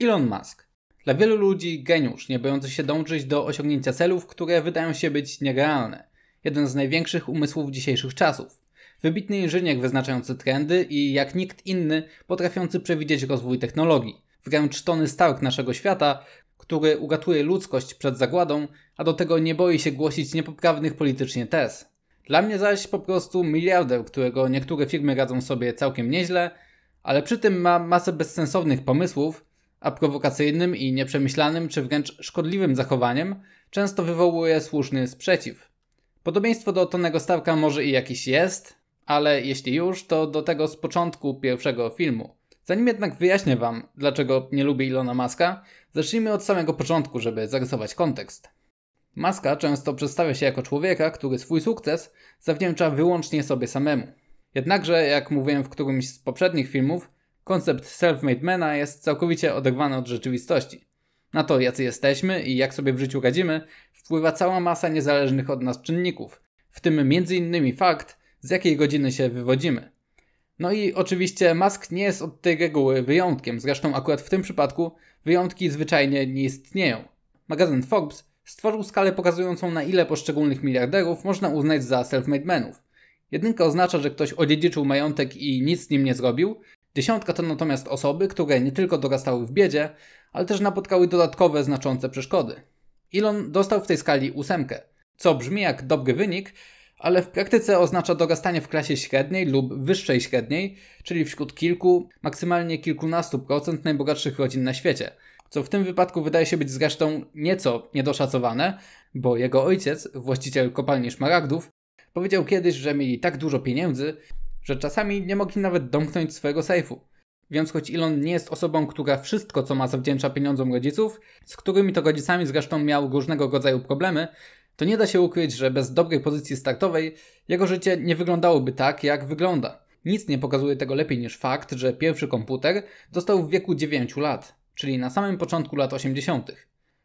Elon Musk. Dla wielu ludzi geniusz, nie bojący się dążyć do osiągnięcia celów, które wydają się być nierealne. Jeden z największych umysłów dzisiejszych czasów. Wybitny inżynier wyznaczający trendy i jak nikt inny potrafiący przewidzieć rozwój technologii. Wręcz Tony Stark naszego świata, który ugatuje ludzkość przed zagładą, a do tego nie boi się głosić niepoprawnych politycznie tez. Dla mnie zaś po prostu miliarder, którego niektóre firmy radzą sobie całkiem nieźle, ale przy tym ma masę bezsensownych pomysłów, a prowokacyjnym i nieprzemyślanym czy wręcz szkodliwym zachowaniem często wywołuje słuszny sprzeciw. Podobieństwo do Tonego stawka może i jakiś jest, ale jeśli już, to do tego z początku pierwszego filmu. Zanim jednak wyjaśnię Wam, dlaczego nie lubię Ilona Maska, zacznijmy od samego początku, żeby zarysować kontekst. Maska często przedstawia się jako człowieka, który swój sukces zawdzięcza wyłącznie sobie samemu. Jednakże, jak mówiłem w którymś z poprzednich filmów, koncept self-made mana jest całkowicie oderwany od rzeczywistości. Na to, jacy jesteśmy i jak sobie w życiu radzimy, wpływa cała masa niezależnych od nas czynników, w tym m.in. fakt, z jakiej godziny się wywodzimy. No i oczywiście Musk nie jest od tej reguły wyjątkiem, zresztą akurat w tym przypadku wyjątki zwyczajnie nie istnieją. Magazyn Forbes stworzył skalę pokazującą na ile poszczególnych miliarderów można uznać za self-made manów. Jedynka oznacza, że ktoś odziedziczył majątek i nic z nim nie zrobił, Dziesiątka to natomiast osoby, które nie tylko dorastały w biedzie, ale też napotkały dodatkowe znaczące przeszkody. Elon dostał w tej skali ósemkę, co brzmi jak dobry wynik, ale w praktyce oznacza dogastanie w klasie średniej lub wyższej średniej, czyli wśród kilku, maksymalnie kilkunastu procent najbogatszych rodzin na świecie, co w tym wypadku wydaje się być zresztą nieco niedoszacowane, bo jego ojciec, właściciel kopalni szmaragdów, powiedział kiedyś, że mieli tak dużo pieniędzy, że czasami nie mogli nawet domknąć swojego sejfu. Więc choć Elon nie jest osobą, która wszystko co ma zawdzięcza pieniądzom rodziców, z którymi to rodzicami zresztą miał różnego rodzaju problemy, to nie da się ukryć, że bez dobrej pozycji startowej jego życie nie wyglądałoby tak, jak wygląda. Nic nie pokazuje tego lepiej niż fakt, że pierwszy komputer dostał w wieku 9 lat, czyli na samym początku lat 80.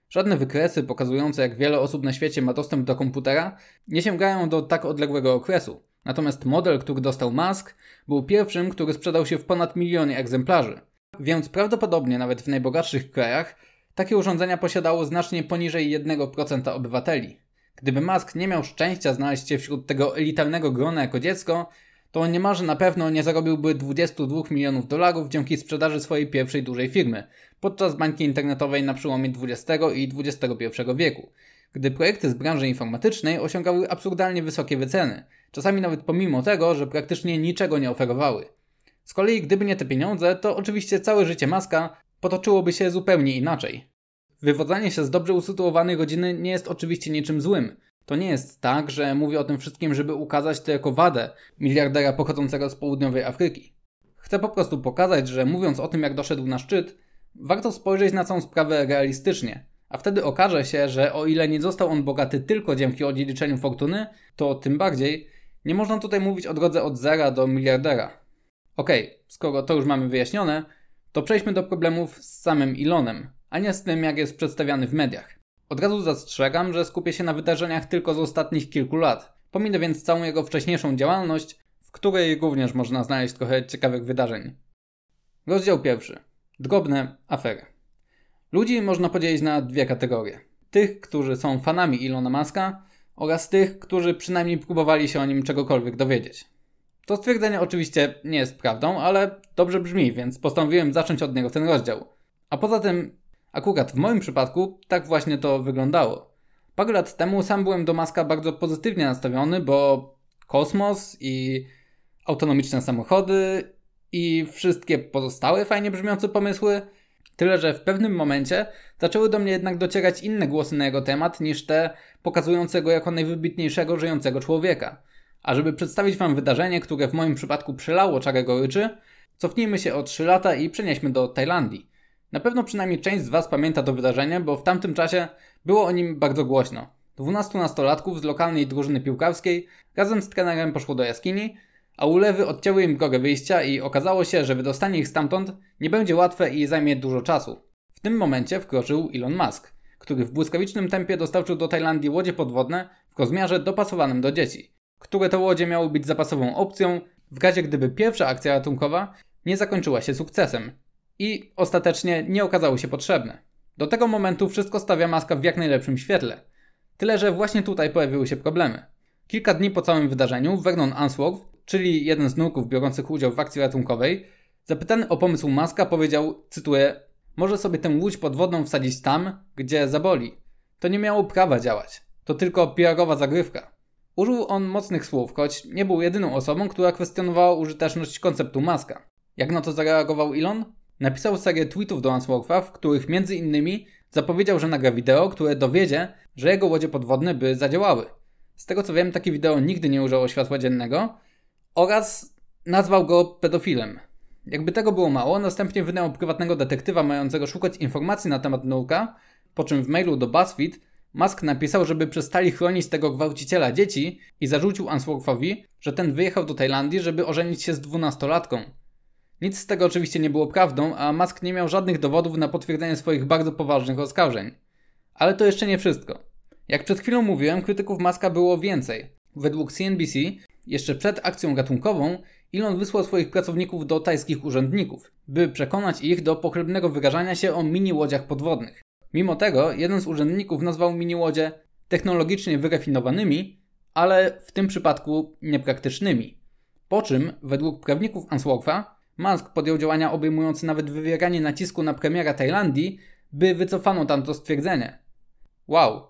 Żadne wykresy pokazujące, jak wiele osób na świecie ma dostęp do komputera, nie sięgają do tak odległego okresu. Natomiast model, który dostał Musk, był pierwszym, który sprzedał się w ponad milionie egzemplarzy. Więc prawdopodobnie nawet w najbogatszych krajach takie urządzenia posiadało znacznie poniżej 1% obywateli. Gdyby Musk nie miał szczęścia znaleźć się wśród tego elitarnego grona jako dziecko, to niemalże na pewno nie zarobiłby 22 milionów dolarów dzięki sprzedaży swojej pierwszej dużej firmy podczas bańki internetowej na przełomie XX i XXI wieku gdy projekty z branży informatycznej osiągały absurdalnie wysokie wyceny, czasami nawet pomimo tego, że praktycznie niczego nie oferowały. Z kolei gdyby nie te pieniądze, to oczywiście całe życie Maska potoczyłoby się zupełnie inaczej. Wywodzenie się z dobrze usytuowanej rodziny nie jest oczywiście niczym złym. To nie jest tak, że mówię o tym wszystkim, żeby ukazać to jako wadę miliardera pochodzącego z południowej Afryki. Chcę po prostu pokazać, że mówiąc o tym, jak doszedł na szczyt, warto spojrzeć na całą sprawę realistycznie – a wtedy okaże się, że o ile nie został on bogaty tylko dzięki odziedziczeniu fortuny, to tym bardziej nie można tutaj mówić o drodze od zera do miliardera. Okej, okay, skoro to już mamy wyjaśnione, to przejdźmy do problemów z samym Elonem, a nie z tym, jak jest przedstawiany w mediach. Od razu zastrzegam, że skupię się na wydarzeniach tylko z ostatnich kilku lat. Pominę więc całą jego wcześniejszą działalność, w której również można znaleźć trochę ciekawych wydarzeń. Rozdział pierwszy. Drobne afery. Ludzi można podzielić na dwie kategorie. Tych, którzy są fanami Ilona Maska oraz tych, którzy przynajmniej próbowali się o nim czegokolwiek dowiedzieć. To stwierdzenie oczywiście nie jest prawdą, ale dobrze brzmi, więc postanowiłem zacząć od niego ten rozdział. A poza tym, akurat w moim przypadku, tak właśnie to wyglądało. Parę lat temu sam byłem do Maska bardzo pozytywnie nastawiony, bo kosmos i autonomiczne samochody i wszystkie pozostałe fajnie brzmiące pomysły – Tyle, że w pewnym momencie zaczęły do mnie jednak docierać inne głosy na jego temat niż te pokazujące go jako najwybitniejszego żyjącego człowieka. A żeby przedstawić Wam wydarzenie, które w moim przypadku przelało czarę goryczy, cofnijmy się o 3 lata i przenieśmy do Tajlandii. Na pewno przynajmniej część z Was pamięta to wydarzenie, bo w tamtym czasie było o nim bardzo głośno. 12 nastolatków z lokalnej drużyny piłkarskiej razem z trenerem poszło do jaskini, a ulewy odcięły im drogę wyjścia i okazało się, że wydostanie ich stamtąd nie będzie łatwe i zajmie dużo czasu. W tym momencie wkroczył Elon Musk, który w błyskawicznym tempie dostarczył do Tajlandii łodzie podwodne w rozmiarze dopasowanym do dzieci, które to łodzie miały być zapasową opcją w razie gdyby pierwsza akcja ratunkowa nie zakończyła się sukcesem i ostatecznie nie okazały się potrzebne. Do tego momentu wszystko stawia Maska w jak najlepszym świetle. Tyle, że właśnie tutaj pojawiły się problemy. Kilka dni po całym wydarzeniu Vernon Answorth czyli jeden z nurków biorących udział w akcji ratunkowej, zapytany o pomysł Maska powiedział, cytuję, może sobie tę łódź podwodną wsadzić tam, gdzie zaboli. To nie miało prawa działać. To tylko pr zagrywka. Użył on mocnych słów, choć nie był jedyną osobą, która kwestionowała użyteczność konceptu Maska. Jak na to zareagował Elon? Napisał serię tweetów do Unswortha, w których między innymi zapowiedział, że nagra wideo, które dowiedzie, że jego łodzie podwodne by zadziałały. Z tego co wiem, takie wideo nigdy nie użyło światła dziennego, oraz nazwał go pedofilem. Jakby tego było mało, następnie wynajął prywatnego detektywa mającego szukać informacji na temat Nuka, po czym w mailu do BuzzFeed Musk napisał, żeby przestali chronić tego gwałciciela dzieci i zarzucił Answorthowi, że ten wyjechał do Tajlandii, żeby ożenić się z dwunastolatką. Nic z tego oczywiście nie było prawdą, a Musk nie miał żadnych dowodów na potwierdzenie swoich bardzo poważnych oskarżeń. Ale to jeszcze nie wszystko. Jak przed chwilą mówiłem, krytyków Muska było więcej. Według CNBC jeszcze przed akcją gatunkową Elon wysłał swoich pracowników do tajskich urzędników, by przekonać ich do pochlebnego wygarzania się o mini łodziach podwodnych. Mimo tego jeden z urzędników nazwał mini łodzie technologicznie wyrafinowanymi, ale w tym przypadku niepraktycznymi. Po czym, według prawników Answortha, Musk podjął działania obejmujące nawet wywieranie nacisku na premiera Tajlandii, by wycofano tamto stwierdzenie. Wow,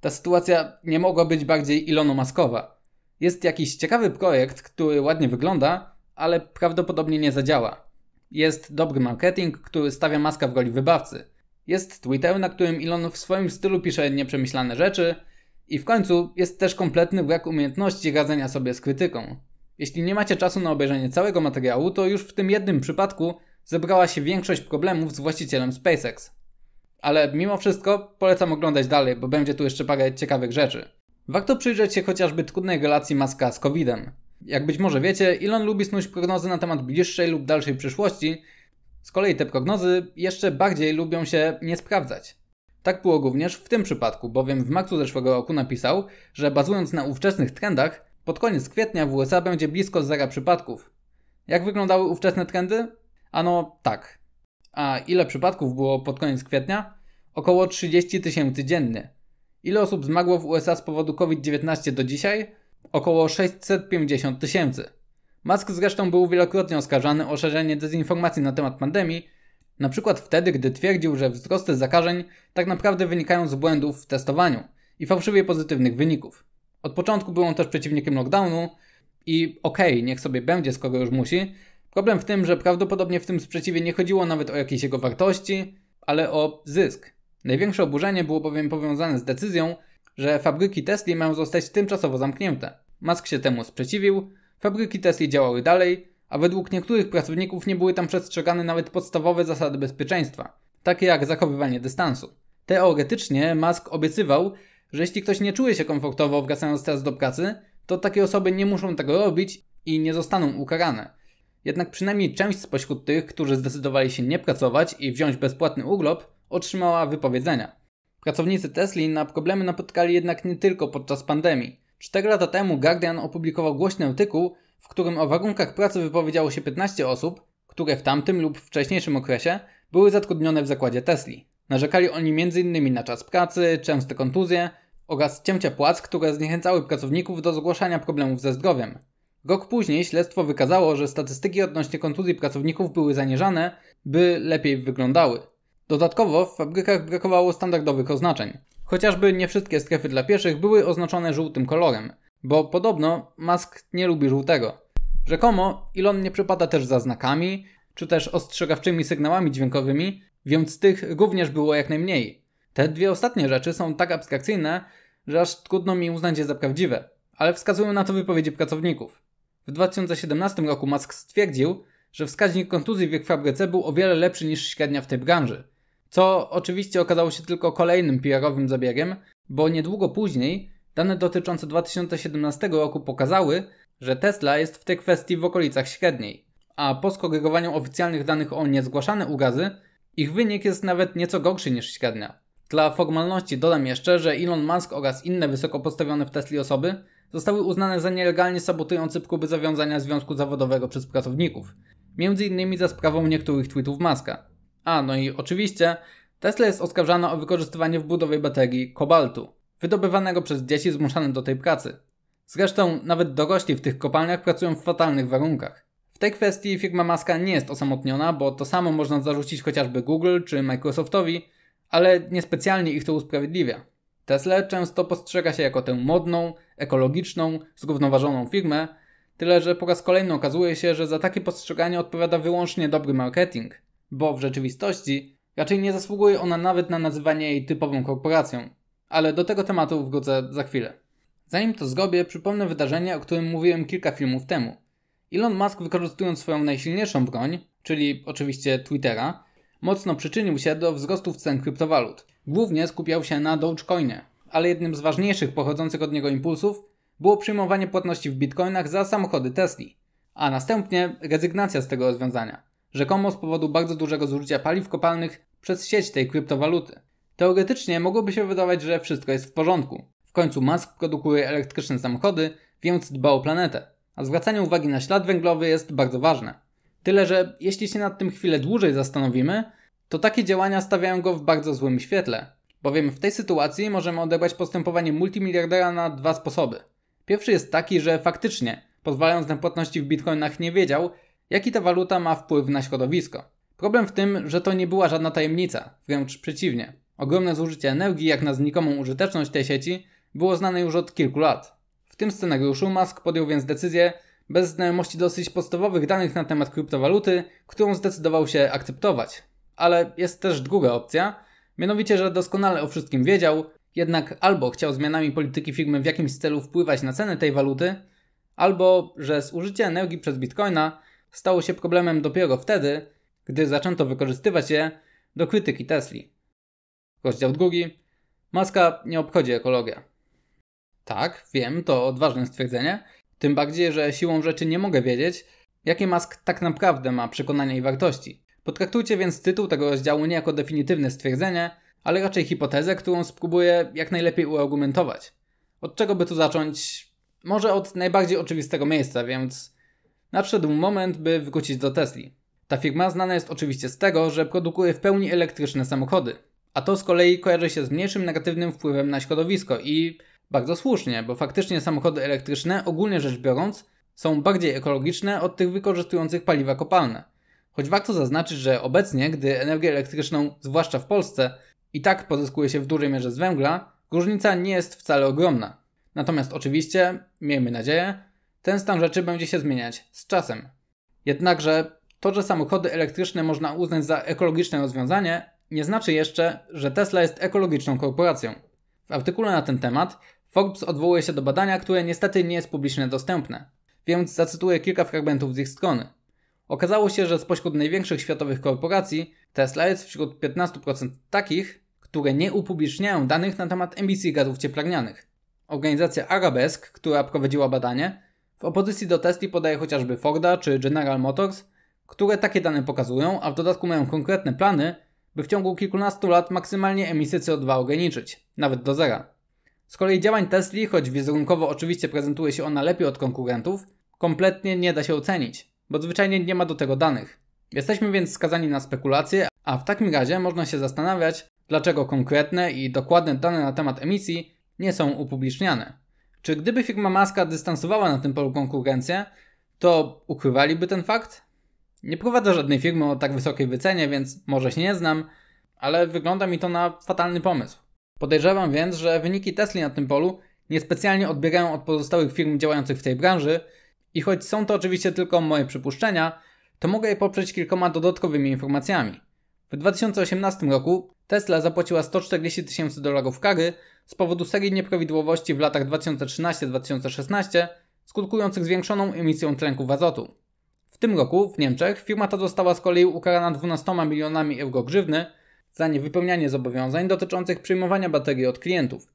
ta sytuacja nie mogła być bardziej Elono Maskowa. Jest jakiś ciekawy projekt, który ładnie wygląda, ale prawdopodobnie nie zadziała. Jest dobry marketing, który stawia maska w roli wybawcy. Jest Twitter, na którym Elon w swoim stylu pisze nieprzemyślane rzeczy. I w końcu jest też kompletny brak umiejętności radzenia sobie z krytyką. Jeśli nie macie czasu na obejrzenie całego materiału, to już w tym jednym przypadku zebrała się większość problemów z właścicielem SpaceX. Ale mimo wszystko polecam oglądać dalej, bo będzie tu jeszcze parę ciekawych rzeczy. Warto przyjrzeć się chociażby trudnej relacji maska z COVID-em. Jak być może wiecie, Elon lubi snuć prognozy na temat bliższej lub dalszej przyszłości, z kolei te prognozy jeszcze bardziej lubią się nie sprawdzać. Tak było również w tym przypadku, bowiem w marcu zeszłego roku napisał, że bazując na ówczesnych trendach, pod koniec kwietnia w USA będzie blisko zera przypadków. Jak wyglądały ówczesne trendy? Ano tak. A ile przypadków było pod koniec kwietnia? Około 30 tysięcy dziennie. Ile osób zmagło w USA z powodu COVID-19 do dzisiaj? Około 650 tysięcy. Musk zresztą był wielokrotnie oskarżany o szerzenie dezinformacji na temat pandemii, na przykład wtedy, gdy twierdził, że wzrosty zakażeń tak naprawdę wynikają z błędów w testowaniu i fałszywie pozytywnych wyników. Od początku był on też przeciwnikiem lockdownu i okej, okay, niech sobie będzie, skoro już musi. Problem w tym, że prawdopodobnie w tym sprzeciwie nie chodziło nawet o jakieś jego wartości, ale o zysk. Największe oburzenie było bowiem powiązane z decyzją, że fabryki Tesla mają zostać tymczasowo zamknięte. Musk się temu sprzeciwił, fabryki Tesla działały dalej, a według niektórych pracowników nie były tam przestrzegane nawet podstawowe zasady bezpieczeństwa, takie jak zachowywanie dystansu. Teoretycznie Musk obiecywał, że jeśli ktoś nie czuje się komfortowo wracając teraz do pracy, to takie osoby nie muszą tego robić i nie zostaną ukarane. Jednak przynajmniej część spośród tych, którzy zdecydowali się nie pracować i wziąć bezpłatny urlop, otrzymała wypowiedzenia. Pracownicy Tesla na problemy napotkali jednak nie tylko podczas pandemii. Cztery lata temu Guardian opublikował głośny artykuł, w którym o warunkach pracy wypowiedziało się 15 osób, które w tamtym lub wcześniejszym okresie były zatrudnione w zakładzie Tesla. Narzekali oni m.in. na czas pracy, częste kontuzje oraz cięcia płac, które zniechęcały pracowników do zgłaszania problemów ze zdrowiem. Rok później śledztwo wykazało, że statystyki odnośnie kontuzji pracowników były zaniżane, by lepiej wyglądały. Dodatkowo w fabrykach brakowało standardowych oznaczeń. Chociażby nie wszystkie strefy dla pieszych były oznaczone żółtym kolorem, bo podobno Musk nie lubi żółtego. Rzekomo Elon nie przypada też za znakami, czy też ostrzegawczymi sygnałami dźwiękowymi, więc tych również było jak najmniej. Te dwie ostatnie rzeczy są tak abstrakcyjne, że aż trudno mi uznać je za prawdziwe, ale wskazują na to wypowiedzi pracowników. W 2017 roku Musk stwierdził, że wskaźnik kontuzji w fabryce był o wiele lepszy niż średnia w tej branży – co oczywiście okazało się tylko kolejnym PR-owym zabiegiem, bo niedługo później dane dotyczące 2017 roku pokazały, że Tesla jest w tej kwestii w okolicach średniej, a po skorygowaniu oficjalnych danych o niezgłaszane ugazy, ich wynik jest nawet nieco gorszy niż średnia. Dla formalności dodam jeszcze, że Elon Musk oraz inne wysoko postawione w Tesli osoby zostały uznane za nielegalnie sabotujące próby zawiązania związku zawodowego przez pracowników, między innymi za sprawą niektórych tweetów Muska. A, no i oczywiście Tesla jest oskarżana o wykorzystywanie w budowie baterii kobaltu, wydobywanego przez dzieci zmuszane do tej pracy. Zresztą nawet dorośli w tych kopalniach pracują w fatalnych warunkach. W tej kwestii firma Maska nie jest osamotniona, bo to samo można zarzucić chociażby Google czy Microsoftowi, ale niespecjalnie ich to usprawiedliwia. Tesla często postrzega się jako tę modną, ekologiczną, zrównoważoną firmę, tyle że po raz kolejny okazuje się, że za takie postrzeganie odpowiada wyłącznie dobry marketing – bo w rzeczywistości raczej nie zasługuje ona nawet na nazywanie jej typową korporacją. Ale do tego tematu wrócę za chwilę. Zanim to zrobię, przypomnę wydarzenie, o którym mówiłem kilka filmów temu. Elon Musk wykorzystując swoją najsilniejszą broń, czyli oczywiście Twittera, mocno przyczynił się do wzrostów cen kryptowalut. Głównie skupiał się na Dogecoinie, ale jednym z ważniejszych pochodzących od niego impulsów było przyjmowanie płatności w bitcoinach za samochody Tesla, a następnie rezygnacja z tego rozwiązania rzekomo z powodu bardzo dużego zużycia paliw kopalnych przez sieć tej kryptowaluty. Teoretycznie mogłoby się wydawać, że wszystko jest w porządku. W końcu Musk produkuje elektryczne samochody, więc dba o planetę, a zwracanie uwagi na ślad węglowy jest bardzo ważne. Tyle, że jeśli się nad tym chwilę dłużej zastanowimy, to takie działania stawiają go w bardzo złym świetle, bowiem w tej sytuacji możemy odebrać postępowanie multimiliardera na dwa sposoby. Pierwszy jest taki, że faktycznie, pozwalając na płatności w bitcoinach, nie wiedział, jaki ta waluta ma wpływ na środowisko. Problem w tym, że to nie była żadna tajemnica, wręcz przeciwnie. Ogromne zużycie energii, jak na znikomą użyteczność tej sieci, było znane już od kilku lat. W tym scenariuszu Musk podjął więc decyzję bez znajomości dosyć podstawowych danych na temat kryptowaluty, którą zdecydował się akceptować. Ale jest też druga opcja, mianowicie, że doskonale o wszystkim wiedział, jednak albo chciał zmianami polityki firmy w jakimś celu wpływać na cenę tej waluty, albo że zużycie energii przez bitcoina stało się problemem dopiero wtedy, gdy zaczęto wykorzystywać je do krytyki Tesli. Rozdział drugi. Maska nie obchodzi ekologia. Tak, wiem, to odważne stwierdzenie, tym bardziej, że siłą rzeczy nie mogę wiedzieć, jakie mask tak naprawdę ma przekonania i wartości. Potraktujcie więc tytuł tego rozdziału nie jako definitywne stwierdzenie, ale raczej hipotezę, którą spróbuję jak najlepiej uargumentować. Od czego by tu zacząć? Może od najbardziej oczywistego miejsca, więc nadszedł moment, by wrócić do Tesli. Ta firma znana jest oczywiście z tego, że produkuje w pełni elektryczne samochody, a to z kolei kojarzy się z mniejszym negatywnym wpływem na środowisko i bardzo słusznie, bo faktycznie samochody elektryczne, ogólnie rzecz biorąc, są bardziej ekologiczne od tych wykorzystujących paliwa kopalne. Choć warto zaznaczyć, że obecnie, gdy energię elektryczną, zwłaszcza w Polsce, i tak pozyskuje się w dużej mierze z węgla, różnica nie jest wcale ogromna. Natomiast oczywiście, miejmy nadzieję, ten stan rzeczy będzie się zmieniać z czasem. Jednakże to, że samochody elektryczne można uznać za ekologiczne rozwiązanie, nie znaczy jeszcze, że Tesla jest ekologiczną korporacją. W artykule na ten temat Forbes odwołuje się do badania, które niestety nie jest publicznie dostępne, więc zacytuję kilka fragmentów z ich strony. Okazało się, że spośród największych światowych korporacji Tesla jest wśród 15% takich, które nie upubliczniają danych na temat emisji gazów cieplarnianych. Organizacja Arabesk, która prowadziła badanie, w opozycji do Tesli podaje chociażby Forda czy General Motors, które takie dane pokazują, a w dodatku mają konkretne plany, by w ciągu kilkunastu lat maksymalnie emisję CO2 ograniczyć, nawet do zera. Z kolei działań Tesli, choć wizerunkowo oczywiście prezentuje się ona lepiej od konkurentów, kompletnie nie da się ocenić, bo zwyczajnie nie ma do tego danych. Jesteśmy więc skazani na spekulacje, a w takim razie można się zastanawiać, dlaczego konkretne i dokładne dane na temat emisji nie są upubliczniane. Czy gdyby firma Maska dystansowała na tym polu konkurencję, to ukrywaliby ten fakt? Nie prowadzę żadnej firmy o tak wysokiej wycenie, więc może się nie znam, ale wygląda mi to na fatalny pomysł. Podejrzewam więc, że wyniki Tesla na tym polu niespecjalnie odbiegają od pozostałych firm działających w tej branży i choć są to oczywiście tylko moje przypuszczenia, to mogę je poprzeć kilkoma dodatkowymi informacjami. W 2018 roku Tesla zapłaciła 140 tysięcy dolarów kary z powodu serii nieprawidłowości w latach 2013-2016 skutkujących zwiększoną emisją tlenków azotu. W tym roku w Niemczech firma ta została z kolei ukarana 12 milionami euro grzywny za niewypełnianie zobowiązań dotyczących przyjmowania baterii od klientów.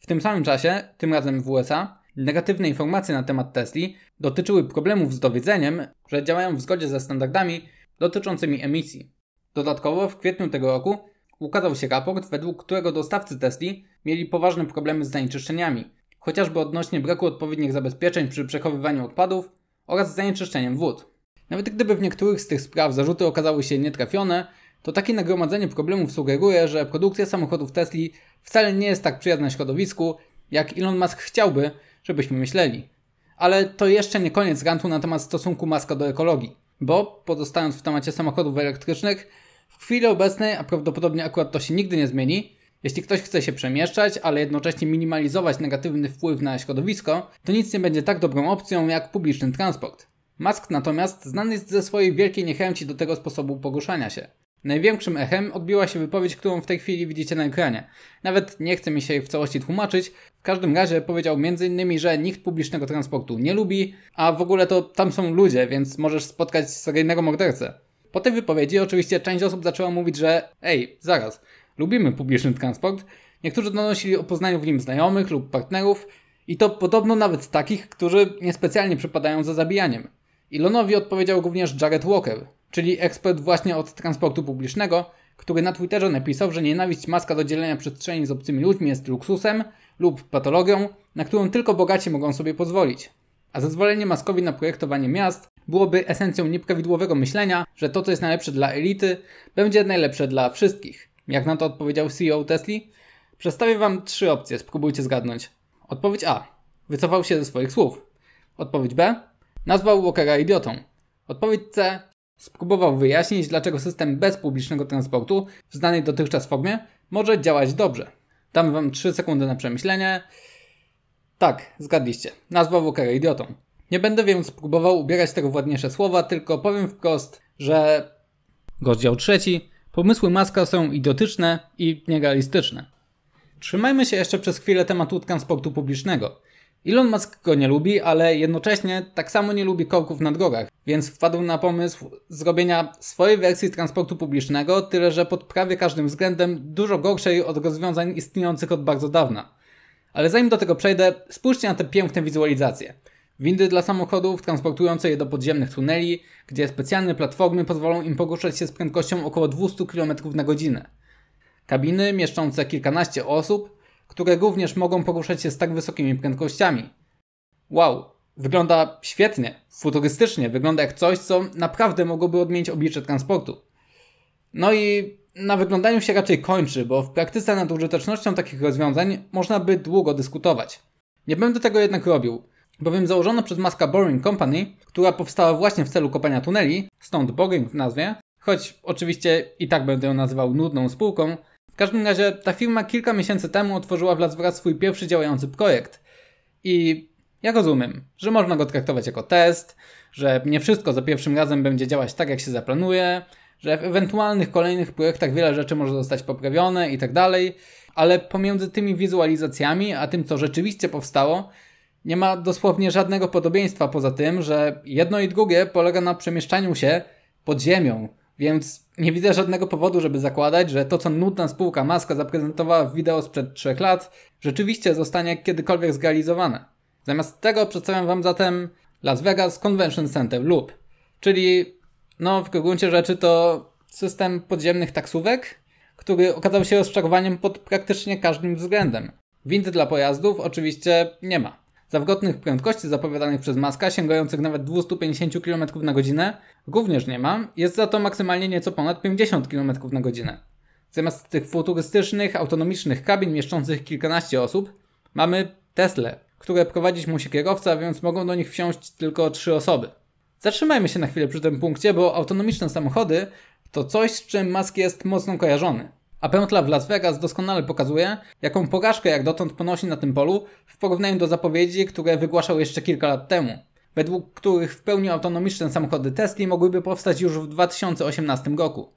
W tym samym czasie, tym razem w USA, negatywne informacje na temat Tesla dotyczyły problemów z dowiedzeniem, że działają w zgodzie ze standardami dotyczącymi emisji. Dodatkowo w kwietniu tego roku ukazał się raport, według którego dostawcy Tesli mieli poważne problemy z zanieczyszczeniami, chociażby odnośnie braku odpowiednich zabezpieczeń przy przechowywaniu odpadów oraz zanieczyszczeniem wód. Nawet gdyby w niektórych z tych spraw zarzuty okazały się nietrafione, to takie nagromadzenie problemów sugeruje, że produkcja samochodów Tesli wcale nie jest tak przyjazna środowisku, jak Elon Musk chciałby, żebyśmy myśleli. Ale to jeszcze nie koniec rantu na temat stosunku Muska do ekologii, bo pozostając w temacie samochodów elektrycznych, w chwili obecnej, a prawdopodobnie akurat to się nigdy nie zmieni, jeśli ktoś chce się przemieszczać, ale jednocześnie minimalizować negatywny wpływ na środowisko, to nic nie będzie tak dobrą opcją jak publiczny transport. Musk natomiast znany jest ze swojej wielkiej niechęci do tego sposobu poruszania się. Największym echem odbiła się wypowiedź, którą w tej chwili widzicie na ekranie. Nawet nie chcę mi się jej w całości tłumaczyć. W każdym razie powiedział m.in., że nikt publicznego transportu nie lubi, a w ogóle to tam są ludzie, więc możesz spotkać seryjnego mordercę. Po tej wypowiedzi oczywiście część osób zaczęła mówić, że ej, zaraz, lubimy publiczny transport. Niektórzy donosili o poznaniu w nim znajomych lub partnerów i to podobno nawet takich, którzy niespecjalnie przypadają za zabijaniem. Ilonowi odpowiedział również Jared Walker, czyli ekspert właśnie od transportu publicznego, który na Twitterze napisał, że nienawiść maska do dzielenia przestrzeni z obcymi ludźmi jest luksusem lub patologią, na którą tylko bogaci mogą sobie pozwolić. A zezwolenie Maskowi na projektowanie miast byłoby esencją nieprawidłowego myślenia, że to, co jest najlepsze dla elity, będzie najlepsze dla wszystkich. Jak na to odpowiedział CEO Tesli? Przedstawię Wam trzy opcje, spróbujcie zgadnąć. Odpowiedź A. Wycofał się ze swoich słów. Odpowiedź B. Nazwał Walkera idiotą. Odpowiedź C. Spróbował wyjaśnić, dlaczego system bez publicznego transportu w znanej dotychczas formie może działać dobrze. Dam Wam 3 sekundy na przemyślenie. Tak, zgadliście. Nazwał Walkera idiotą. Nie będę więc próbował ubierać tego w ładniejsze słowa, tylko powiem wprost, że... Rozdział trzeci. Pomysły Maska są idiotyczne i nierealistyczne. Trzymajmy się jeszcze przez chwilę tematu transportu publicznego. Elon Musk go nie lubi, ale jednocześnie tak samo nie lubi korków na drogach, więc wpadł na pomysł zrobienia swojej wersji transportu publicznego, tyle że pod prawie każdym względem dużo gorszej od rozwiązań istniejących od bardzo dawna. Ale zanim do tego przejdę, spójrzcie na te piękne wizualizacje. Windy dla samochodów transportujące je do podziemnych tuneli, gdzie specjalne platformy pozwolą im poruszać się z prędkością około 200 km na godzinę. Kabiny mieszczące kilkanaście osób, które również mogą poruszać się z tak wysokimi prędkościami. Wow, wygląda świetnie, futurystycznie, wygląda jak coś, co naprawdę mogłoby odmienić oblicze transportu. No i na wyglądaniu się raczej kończy, bo w praktyce nad użytecznością takich rozwiązań można by długo dyskutować. Nie będę tego jednak robił, bowiem założono przez Maska Boring Company, która powstała właśnie w celu kopania tuneli, stąd Boring w nazwie, choć oczywiście i tak będę ją nazywał nudną spółką, w każdym razie ta firma kilka miesięcy temu otworzyła w Las Vegas swój pierwszy działający projekt. I ja rozumiem, że można go traktować jako test, że nie wszystko za pierwszym razem będzie działać tak, jak się zaplanuje, że w ewentualnych kolejnych projektach wiele rzeczy może zostać poprawione i tak dalej, ale pomiędzy tymi wizualizacjami a tym, co rzeczywiście powstało, nie ma dosłownie żadnego podobieństwa poza tym, że jedno i drugie polega na przemieszczaniu się pod ziemią, więc nie widzę żadnego powodu, żeby zakładać, że to, co nudna spółka Maska zaprezentowała w wideo sprzed 3 lat, rzeczywiście zostanie kiedykolwiek zrealizowane. Zamiast tego przedstawiam Wam zatem Las Vegas Convention Center lub, czyli no, w gruncie rzeczy to system podziemnych taksówek, który okazał się rozczarowaniem pod praktycznie każdym względem. Wind dla pojazdów oczywiście nie ma. Zawrotnych prędkości zapowiadanych przez Maska, sięgających nawet 250 km na godzinę, również nie ma, jest za to maksymalnie nieco ponad 50 km na godzinę. Zamiast tych futurystycznych, autonomicznych kabin mieszczących kilkanaście osób, mamy Tesle, które prowadzić musi kierowca, więc mogą do nich wsiąść tylko trzy osoby. Zatrzymajmy się na chwilę przy tym punkcie, bo autonomiczne samochody to coś, z czym Musk jest mocno kojarzony. A pętla w Las Vegas doskonale pokazuje, jaką porażkę jak dotąd ponosi na tym polu w porównaniu do zapowiedzi, które wygłaszał jeszcze kilka lat temu, według których w pełni autonomiczne samochody testy mogłyby powstać już w 2018 roku.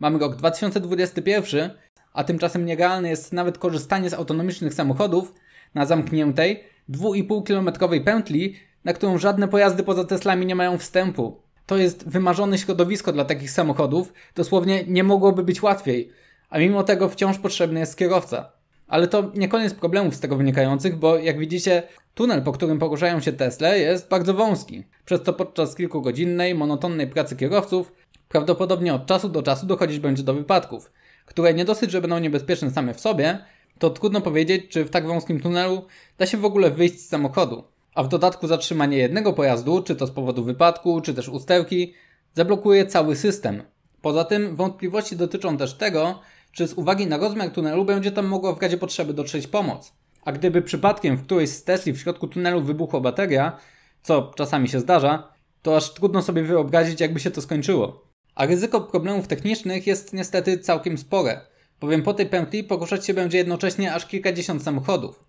Mamy rok 2021, a tymczasem nierealne jest nawet korzystanie z autonomicznych samochodów na zamkniętej 2,5-kilometrowej pętli, na którą żadne pojazdy poza Teslami nie mają wstępu. To jest wymarzone środowisko dla takich samochodów, dosłownie nie mogłoby być łatwiej, a mimo tego wciąż potrzebny jest kierowca. Ale to nie koniec problemów z tego wynikających, bo jak widzicie, tunel, po którym poruszają się Tesle, jest bardzo wąski, przez co podczas kilkugodzinnej, monotonnej pracy kierowców prawdopodobnie od czasu do czasu dochodzić będzie do wypadków, które nie dosyć, że będą niebezpieczne same w sobie, to trudno powiedzieć, czy w tak wąskim tunelu da się w ogóle wyjść z samochodu a w dodatku zatrzymanie jednego pojazdu, czy to z powodu wypadku, czy też ustełki, zablokuje cały system. Poza tym wątpliwości dotyczą też tego, czy z uwagi na rozmiar tunelu będzie tam mogła w razie potrzeby dotrzeć pomoc. A gdyby przypadkiem w którejś z Tesli w środku tunelu wybuchła bateria, co czasami się zdarza, to aż trudno sobie wyobrazić, jakby się to skończyło. A ryzyko problemów technicznych jest niestety całkiem spore, bowiem po tej pętli poruszać się będzie jednocześnie aż kilkadziesiąt samochodów.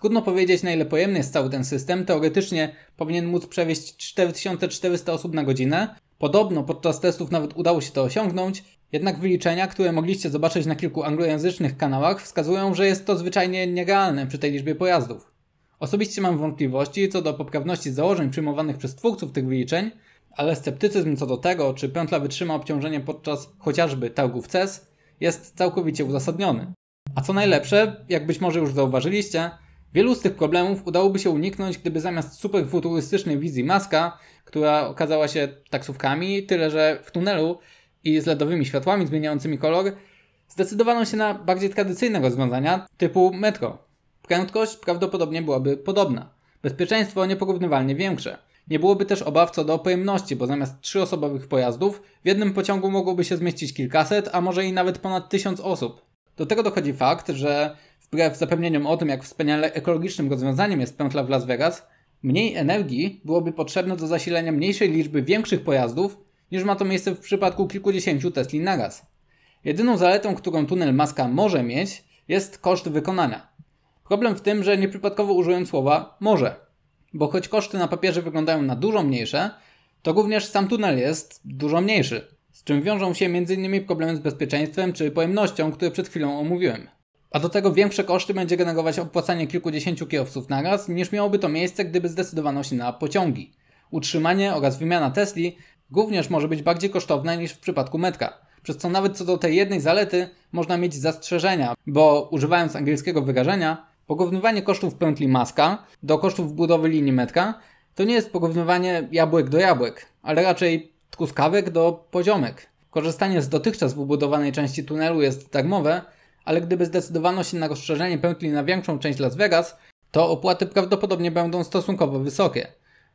Trudno powiedzieć, na ile pojemny jest cały ten system. Teoretycznie powinien móc przewieźć 4400 osób na godzinę. Podobno podczas testów nawet udało się to osiągnąć, jednak wyliczenia, które mogliście zobaczyć na kilku anglojęzycznych kanałach, wskazują, że jest to zwyczajnie nierealne przy tej liczbie pojazdów. Osobiście mam wątpliwości co do poprawności założeń przyjmowanych przez twórców tych wyliczeń, ale sceptycyzm co do tego, czy pętla wytrzyma obciążenie podczas chociażby targów CES, jest całkowicie uzasadniony. A co najlepsze, jak być może już zauważyliście, Wielu z tych problemów udałoby się uniknąć, gdyby zamiast super futurystycznej wizji Maska, która okazała się taksówkami, tyle że w tunelu i z LEDowymi światłami zmieniającymi kolor, zdecydowano się na bardziej tradycyjne rozwiązania typu metro. Prędkość prawdopodobnie byłaby podobna. Bezpieczeństwo nieporównywalnie większe. Nie byłoby też obaw co do pojemności, bo zamiast trzyosobowych pojazdów w jednym pociągu mogłoby się zmieścić kilkaset, a może i nawet ponad tysiąc osób. Do tego dochodzi fakt, że wbrew zapewnieniom o tym, jak wspaniale ekologicznym rozwiązaniem jest pętla w Las Vegas, mniej energii byłoby potrzebne do zasilenia mniejszej liczby większych pojazdów, niż ma to miejsce w przypadku kilkudziesięciu Tesli gaz. Jedyną zaletą, którą tunel Maska może mieć, jest koszt wykonania. Problem w tym, że nieprzypadkowo użyłem słowa może, bo choć koszty na papierze wyglądają na dużo mniejsze, to również sam tunel jest dużo mniejszy z czym wiążą się m.in. problemy z bezpieczeństwem czy pojemnością, które przed chwilą omówiłem. A do tego większe koszty będzie generować opłacanie kilkudziesięciu kierowców raz, niż miałoby to miejsce, gdyby zdecydowano się na pociągi. Utrzymanie oraz wymiana Tesli również może być bardziej kosztowne niż w przypadku Metka. przez co nawet co do tej jednej zalety można mieć zastrzeżenia, bo używając angielskiego wyrażenia, porównywanie kosztów pętli maska do kosztów budowy linii Metka to nie jest porównywanie jabłek do jabłek, ale raczej skówkawek do poziomek. Korzystanie z dotychczas wybudowanej części tunelu jest darmowe, ale gdyby zdecydowano się na rozszerzenie pętli na większą część Las Vegas, to opłaty prawdopodobnie będą stosunkowo wysokie.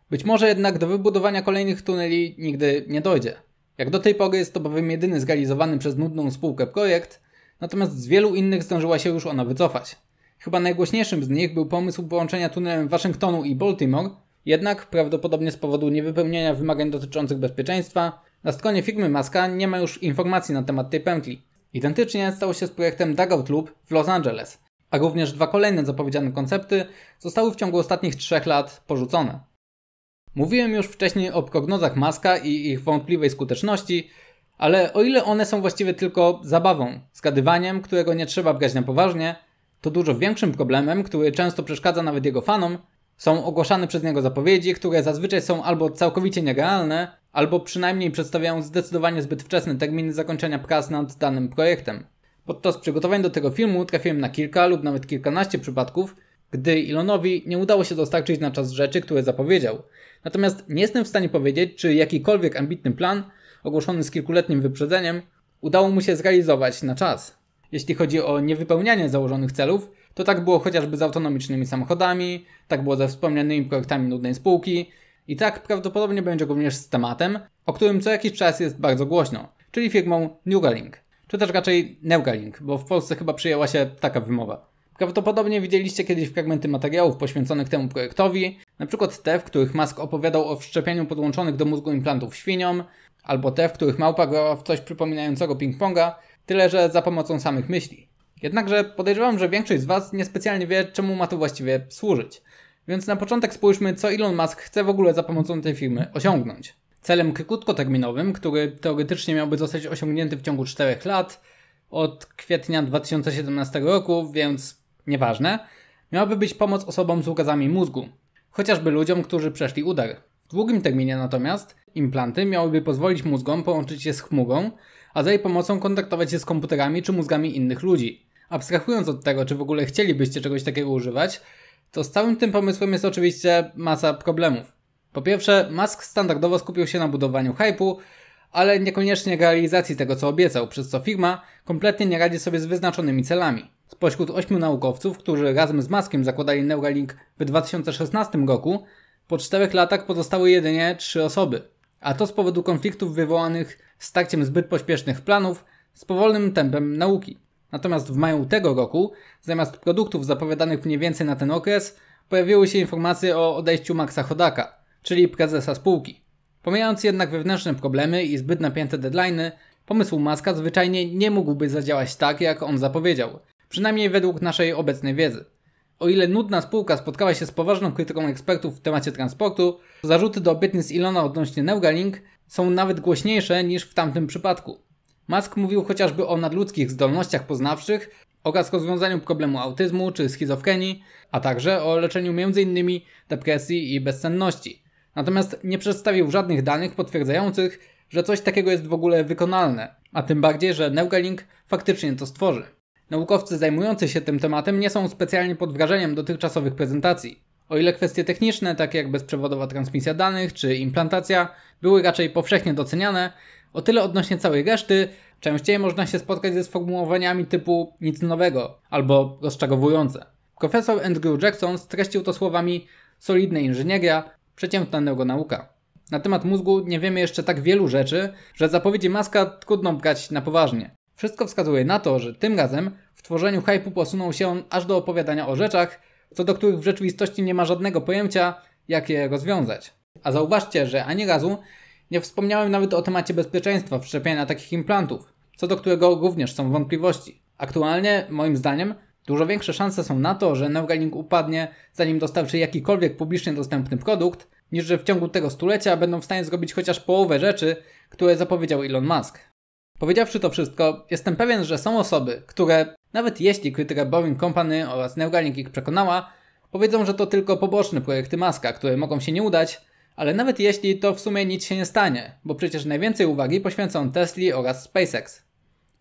Być może jednak do wybudowania kolejnych tuneli nigdy nie dojdzie. Jak do tej pory jest to bowiem jedyny zrealizowany przez nudną spółkę projekt, natomiast z wielu innych zdążyła się już ona wycofać. Chyba najgłośniejszym z nich był pomysł połączenia tunelem Waszyngtonu i Baltimore, jednak prawdopodobnie z powodu niewypełnienia wymagań dotyczących bezpieczeństwa, na stronie firmy Maska nie ma już informacji na temat tej pętli. Identycznie stało się z projektem Dugout Loop w Los Angeles, a również dwa kolejne zapowiedziane koncepty zostały w ciągu ostatnich trzech lat porzucone. Mówiłem już wcześniej o prognozach Maska i ich wątpliwej skuteczności, ale o ile one są właściwie tylko zabawą, zgadywaniem, którego nie trzeba brać na poważnie, to dużo większym problemem, który często przeszkadza nawet jego fanom, są ogłaszane przez niego zapowiedzi, które zazwyczaj są albo całkowicie nierealne, albo przynajmniej przedstawiają zdecydowanie zbyt wczesne terminy zakończenia prac nad danym projektem. Podczas przygotowań do tego filmu trafiłem na kilka lub nawet kilkanaście przypadków, gdy Elonowi nie udało się dostarczyć na czas rzeczy, które zapowiedział. Natomiast nie jestem w stanie powiedzieć, czy jakikolwiek ambitny plan, ogłoszony z kilkuletnim wyprzedzeniem, udało mu się zrealizować na czas. Jeśli chodzi o niewypełnianie założonych celów, to tak było chociażby z autonomicznymi samochodami, tak było ze wspomnianymi projektami nudnej spółki i tak prawdopodobnie będzie również z tematem, o którym co jakiś czas jest bardzo głośno, czyli firmą Neuralink, czy też raczej Neuralink, bo w Polsce chyba przyjęła się taka wymowa. Prawdopodobnie widzieliście kiedyś fragmenty materiałów poświęconych temu projektowi, np. te, w których Musk opowiadał o wszczepieniu podłączonych do mózgu implantów świniom, albo te, w których małpa grała w coś przypominającego ping-ponga, tyle że za pomocą samych myśli. Jednakże podejrzewam, że większość z Was niespecjalnie wie, czemu ma to właściwie służyć. Więc na początek spójrzmy, co Elon Musk chce w ogóle za pomocą tej firmy osiągnąć. Celem krótkoterminowym, który teoretycznie miałby zostać osiągnięty w ciągu 4 lat, od kwietnia 2017 roku, więc nieważne, miałaby być pomoc osobom z ukazami mózgu, chociażby ludziom, którzy przeszli udar. W długim terminie natomiast implanty miałyby pozwolić mózgom połączyć się z chmurą, a za jej pomocą kontaktować się z komputerami czy mózgami innych ludzi. Abstrahując od tego, czy w ogóle chcielibyście czegoś takiego używać, to z całym tym pomysłem jest oczywiście masa problemów. Po pierwsze, Musk standardowo skupił się na budowaniu hypu, ale niekoniecznie realizacji tego, co obiecał, przez co firma kompletnie nie radzi sobie z wyznaczonymi celami. Spośród ośmiu naukowców, którzy razem z Maskiem zakładali Neuralink w 2016 roku, po czterech latach pozostały jedynie trzy osoby. A to z powodu konfliktów wywołanych starciem zbyt pośpiesznych planów z powolnym tempem nauki. Natomiast w maju tego roku, zamiast produktów zapowiadanych mniej więcej na ten okres, pojawiły się informacje o odejściu Maxa Chodaka, czyli prezesa spółki. Pomijając jednak wewnętrzne problemy i zbyt napięte deadlines, pomysł Maska zwyczajnie nie mógłby zadziałać tak, jak on zapowiedział, przynajmniej według naszej obecnej wiedzy. O ile nudna spółka spotkała się z poważną krytyką ekspertów w temacie transportu, zarzuty do obietnic Ilona odnośnie Neuralink są nawet głośniejsze niż w tamtym przypadku. Musk mówił chociażby o nadludzkich zdolnościach poznawczych oraz rozwiązaniu problemu autyzmu czy schizofrenii, a także o leczeniu m.in. depresji i bezsenności. Natomiast nie przedstawił żadnych danych potwierdzających, że coś takiego jest w ogóle wykonalne, a tym bardziej, że Neuralink faktycznie to stworzy. Naukowcy zajmujący się tym tematem nie są specjalnie pod wrażeniem dotychczasowych prezentacji. O ile kwestie techniczne, takie jak bezprzewodowa transmisja danych czy implantacja, były raczej powszechnie doceniane, o tyle odnośnie całej reszty, częściej można się spotkać ze sformułowaniami typu nic nowego albo rozczarowujące. Profesor Andrew Jackson streścił to słowami solidna inżynieria, przeciętna neuronauka. Na temat mózgu nie wiemy jeszcze tak wielu rzeczy, że zapowiedzi Maska trudno brać na poważnie. Wszystko wskazuje na to, że tym razem w tworzeniu hype'u posunął się on aż do opowiadania o rzeczach, co do których w rzeczywistości nie ma żadnego pojęcia, jak je rozwiązać. A zauważcie, że ani razu nie wspomniałem nawet o temacie bezpieczeństwa wszczepienia takich implantów, co do którego również są wątpliwości. Aktualnie, moim zdaniem, dużo większe szanse są na to, że Neuralink upadnie, zanim dostarczy jakikolwiek publicznie dostępny produkt, niż że w ciągu tego stulecia będą w stanie zrobić chociaż połowę rzeczy, które zapowiedział Elon Musk. Powiedziawszy to wszystko, jestem pewien, że są osoby, które, nawet jeśli krytyka Boeing Company oraz Neuralink ich przekonała, powiedzą, że to tylko poboczne projekty Muska, które mogą się nie udać, ale nawet jeśli, to w sumie nic się nie stanie, bo przecież najwięcej uwagi poświęcą Tesli oraz SpaceX.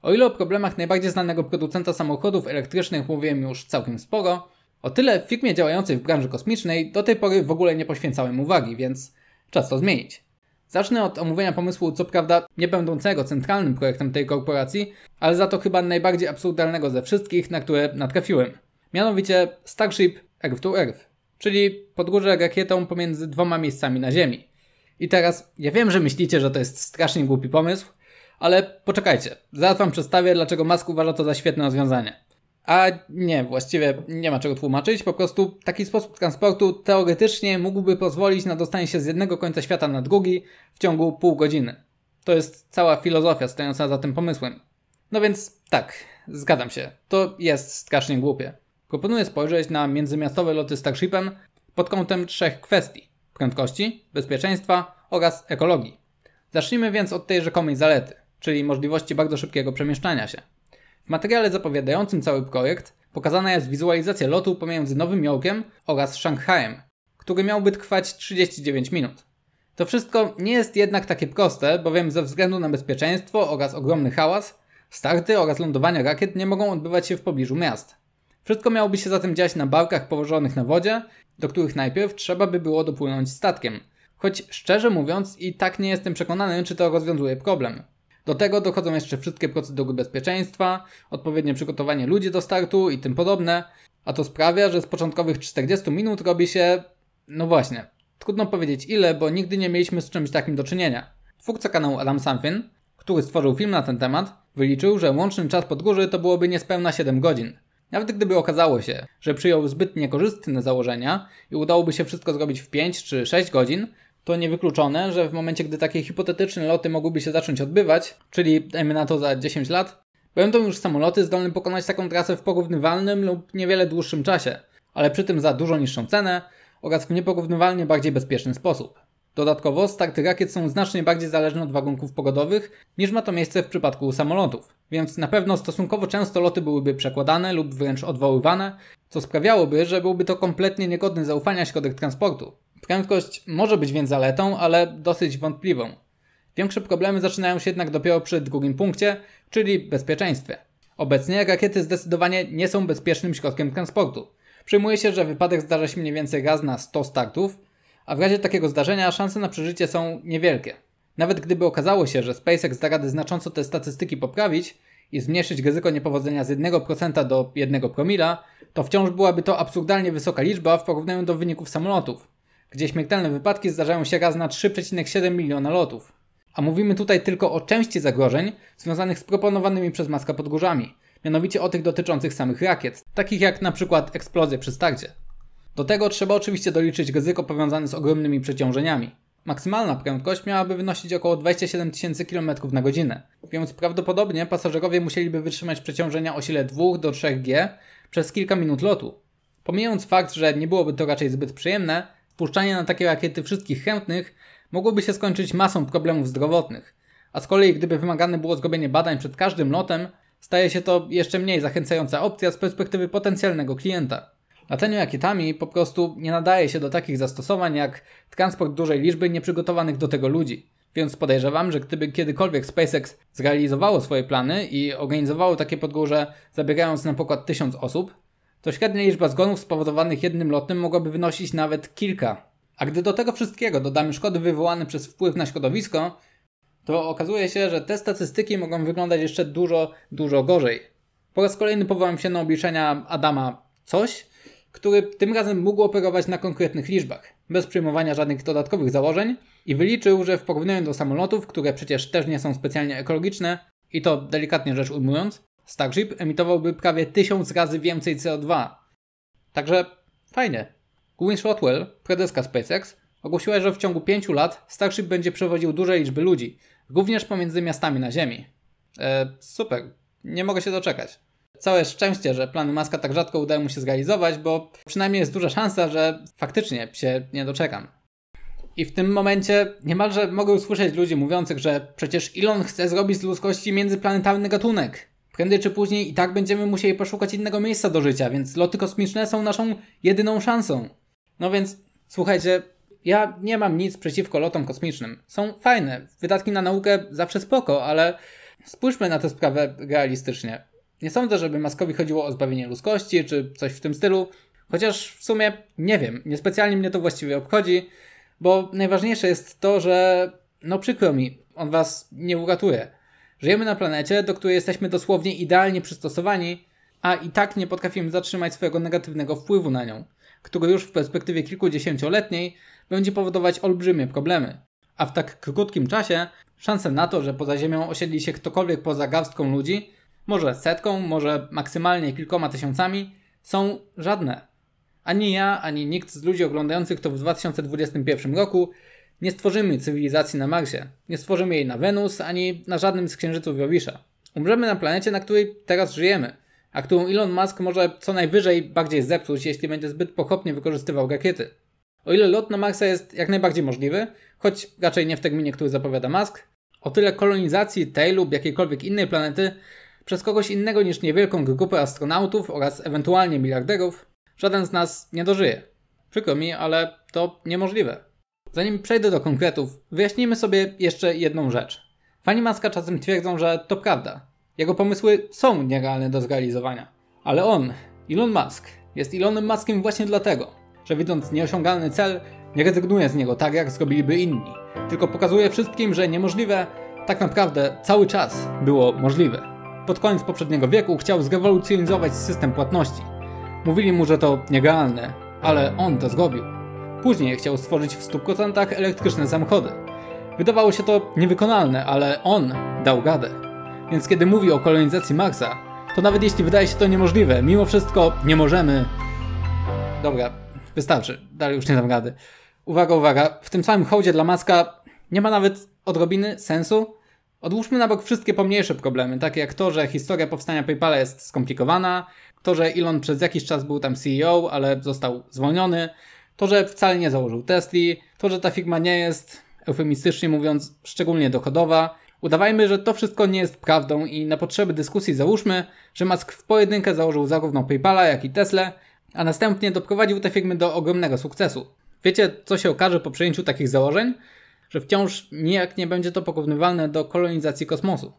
O ile o problemach najbardziej znanego producenta samochodów elektrycznych mówiłem już całkiem sporo, o tyle w firmie działającej w branży kosmicznej do tej pory w ogóle nie poświęcałem uwagi, więc czas to zmienić. Zacznę od omówienia pomysłu, co prawda nie będącego centralnym projektem tej korporacji, ale za to chyba najbardziej absurdalnego ze wszystkich, na które natrafiłem. Mianowicie Starship Earth to Earth czyli podgórze rakietą pomiędzy dwoma miejscami na Ziemi. I teraz, ja wiem, że myślicie, że to jest strasznie głupi pomysł, ale poczekajcie, zaraz wam przedstawię, dlaczego Musk uważa to za świetne rozwiązanie. A nie, właściwie nie ma czego tłumaczyć, po prostu taki sposób transportu teoretycznie mógłby pozwolić na dostanie się z jednego końca świata na drugi w ciągu pół godziny. To jest cała filozofia stojąca za tym pomysłem. No więc tak, zgadzam się, to jest strasznie głupie. Proponuję spojrzeć na międzymiastowe loty z Starshipem pod kątem trzech kwestii: prędkości, bezpieczeństwa oraz ekologii. Zacznijmy więc od tej rzekomej zalety, czyli możliwości bardzo szybkiego przemieszczania się. W materiale zapowiadającym cały projekt pokazana jest wizualizacja lotu pomiędzy Nowym Jorkiem oraz Szanghajem, który miałby trwać 39 minut. To wszystko nie jest jednak takie proste, bowiem ze względu na bezpieczeństwo oraz ogromny hałas, starty oraz lądowania rakiet nie mogą odbywać się w pobliżu miast. Wszystko miałoby się zatem dziać na barkach położonych na wodzie, do których najpierw trzeba by było dopłynąć statkiem. Choć szczerze mówiąc i tak nie jestem przekonany, czy to rozwiązuje problem. Do tego dochodzą jeszcze wszystkie procedury bezpieczeństwa, odpowiednie przygotowanie ludzi do startu i tym podobne, a to sprawia, że z początkowych 40 minut robi się... no właśnie, trudno powiedzieć ile, bo nigdy nie mieliśmy z czymś takim do czynienia. Twórca kanału Adam Samfin, który stworzył film na ten temat, wyliczył, że łączny czas górzy to byłoby niespełna 7 godzin. Nawet gdyby okazało się, że przyjął zbyt niekorzystne założenia i udałoby się wszystko zrobić w 5 czy 6 godzin, to niewykluczone, że w momencie, gdy takie hipotetyczne loty mogłyby się zacząć odbywać, czyli dajmy na to za 10 lat, będą już samoloty zdolne pokonać taką trasę w porównywalnym lub niewiele dłuższym czasie, ale przy tym za dużo niższą cenę oraz w nieporównywalnie bardziej bezpieczny sposób. Dodatkowo starty rakiet są znacznie bardziej zależne od warunków pogodowych niż ma to miejsce w przypadku samolotów, więc na pewno stosunkowo często loty byłyby przekładane lub wręcz odwoływane, co sprawiałoby, że byłby to kompletnie niegodny zaufania środek transportu. Prędkość może być więc zaletą, ale dosyć wątpliwą. Większe problemy zaczynają się jednak dopiero przy drugim punkcie, czyli bezpieczeństwie. Obecnie rakiety zdecydowanie nie są bezpiecznym środkiem transportu. Przyjmuje się, że wypadek zdarza się mniej więcej raz na 100 startów, a w razie takiego zdarzenia szanse na przeżycie są niewielkie. Nawet gdyby okazało się, że SpaceX da radę znacząco te statystyki poprawić i zmniejszyć ryzyko niepowodzenia z 1% do 1 promila, to wciąż byłaby to absurdalnie wysoka liczba w porównaniu do wyników samolotów, gdzie śmiertelne wypadki zdarzają się raz na 3,7 miliona lotów. A mówimy tutaj tylko o części zagrożeń związanych z proponowanymi przez Maska podgórzami, mianowicie o tych dotyczących samych rakiet, takich jak na przykład eksplozje przy starcie. Do tego trzeba oczywiście doliczyć ryzyko powiązane z ogromnymi przeciążeniami. Maksymalna prędkość miałaby wynosić około 27 tysięcy km na godzinę, więc prawdopodobnie pasażerowie musieliby wytrzymać przeciążenia o sile 2 do 3G przez kilka minut lotu. Pomijając fakt, że nie byłoby to raczej zbyt przyjemne, wpuszczanie na takie rakiety wszystkich chętnych mogłoby się skończyć masą problemów zdrowotnych. A z kolei gdyby wymagane było zrobienie badań przed każdym lotem, staje się to jeszcze mniej zachęcająca opcja z perspektywy potencjalnego klienta. Atenio Jakitami po prostu nie nadaje się do takich zastosowań jak transport dużej liczby nieprzygotowanych do tego ludzi. Więc podejrzewam, że gdyby kiedykolwiek SpaceX zrealizowało swoje plany i organizowało takie podgórze, zabiegając na pokład tysiąc osób, to średnia liczba zgonów spowodowanych jednym lotem mogłaby wynosić nawet kilka. A gdy do tego wszystkiego dodamy szkody wywołane przez wpływ na środowisko, to okazuje się, że te statystyki mogą wyglądać jeszcze dużo, dużo gorzej. Po raz kolejny powołam się na obliczenia Adama coś, który tym razem mógł operować na konkretnych liczbach, bez przyjmowania żadnych dodatkowych założeń i wyliczył, że w porównaniu do samolotów, które przecież też nie są specjalnie ekologiczne, i to delikatnie rzecz ujmując, Starship emitowałby prawie tysiąc razy więcej CO2. Także fajnie. Gwynne Shotwell, prezeska SpaceX, ogłosiła, że w ciągu pięciu lat Starship będzie przewoził duże liczby ludzi, również pomiędzy miastami na Ziemi. E, super, nie mogę się doczekać. Całe szczęście, że plany Maska tak rzadko udaje mu się zrealizować, bo przynajmniej jest duża szansa, że faktycznie się nie doczekam. I w tym momencie niemalże mogę usłyszeć ludzi mówiących, że przecież Elon chce zrobić z ludzkości międzyplanetarny gatunek. Prędzej czy później i tak będziemy musieli poszukać innego miejsca do życia, więc loty kosmiczne są naszą jedyną szansą. No więc, słuchajcie, ja nie mam nic przeciwko lotom kosmicznym. Są fajne, wydatki na naukę zawsze spoko, ale spójrzmy na tę sprawę realistycznie. Nie sądzę, żeby Maskowi chodziło o zbawienie ludzkości czy coś w tym stylu, chociaż w sumie nie wiem, niespecjalnie mnie to właściwie obchodzi, bo najważniejsze jest to, że no przykro mi, on was nie uratuje. Żyjemy na planecie, do której jesteśmy dosłownie idealnie przystosowani, a i tak nie potrafimy zatrzymać swojego negatywnego wpływu na nią, który już w perspektywie kilkudziesięcioletniej będzie powodować olbrzymie problemy. A w tak krótkim czasie szanse na to, że poza Ziemią osiedli się ktokolwiek poza garstką ludzi może setką, może maksymalnie kilkoma tysiącami, są żadne. Ani ja, ani nikt z ludzi oglądających to w 2021 roku nie stworzymy cywilizacji na Marsie, nie stworzymy jej na Wenus, ani na żadnym z księżyców Jowisza. Umrzemy na planecie, na której teraz żyjemy, a którą Elon Musk może co najwyżej bardziej zepsuć, jeśli będzie zbyt pochopnie wykorzystywał rakiety. O ile lot na Marsa jest jak najbardziej możliwy, choć raczej nie w terminie, który zapowiada Musk, o tyle kolonizacji tej lub jakiejkolwiek innej planety przez kogoś innego niż niewielką grupę astronautów oraz ewentualnie miliarderów, żaden z nas nie dożyje. Przykro mi, ale to niemożliwe. Zanim przejdę do konkretów, wyjaśnijmy sobie jeszcze jedną rzecz. Fani Maska czasem twierdzą, że to prawda. Jego pomysły są nierealne do zrealizowania. Ale on, Elon Musk, jest Elonem Muskiem właśnie dlatego, że widząc nieosiągalny cel, nie rezygnuje z niego tak, jak zrobiliby inni. Tylko pokazuje wszystkim, że niemożliwe tak naprawdę cały czas było możliwe pod koniec poprzedniego wieku chciał zrewolucjonizować system płatności. Mówili mu, że to nielegalne, ale on to zgobił. Później chciał stworzyć w 100% elektryczne samochody. Wydawało się to niewykonalne, ale on dał gadę. Więc kiedy mówi o kolonizacji Marsa, to nawet jeśli wydaje się to niemożliwe, mimo wszystko nie możemy... Dobra, wystarczy. Dalej już nie dam gady. Uwaga, uwaga. W tym samym hołdzie dla Maska nie ma nawet odrobiny sensu Odłóżmy na bok wszystkie pomniejsze problemy, takie jak to, że historia powstania PayPala jest skomplikowana, to, że Elon przez jakiś czas był tam CEO, ale został zwolniony, to, że wcale nie założył Tesli, to, że ta firma nie jest, eufemistycznie mówiąc, szczególnie dochodowa. Udawajmy, że to wszystko nie jest prawdą i na potrzeby dyskusji załóżmy, że Musk w pojedynkę założył zarówno PayPala, jak i Tesla, a następnie doprowadził te firmy do ogromnego sukcesu. Wiecie, co się okaże po przyjęciu takich założeń? że wciąż nijak nie będzie to porównywalne do kolonizacji kosmosu.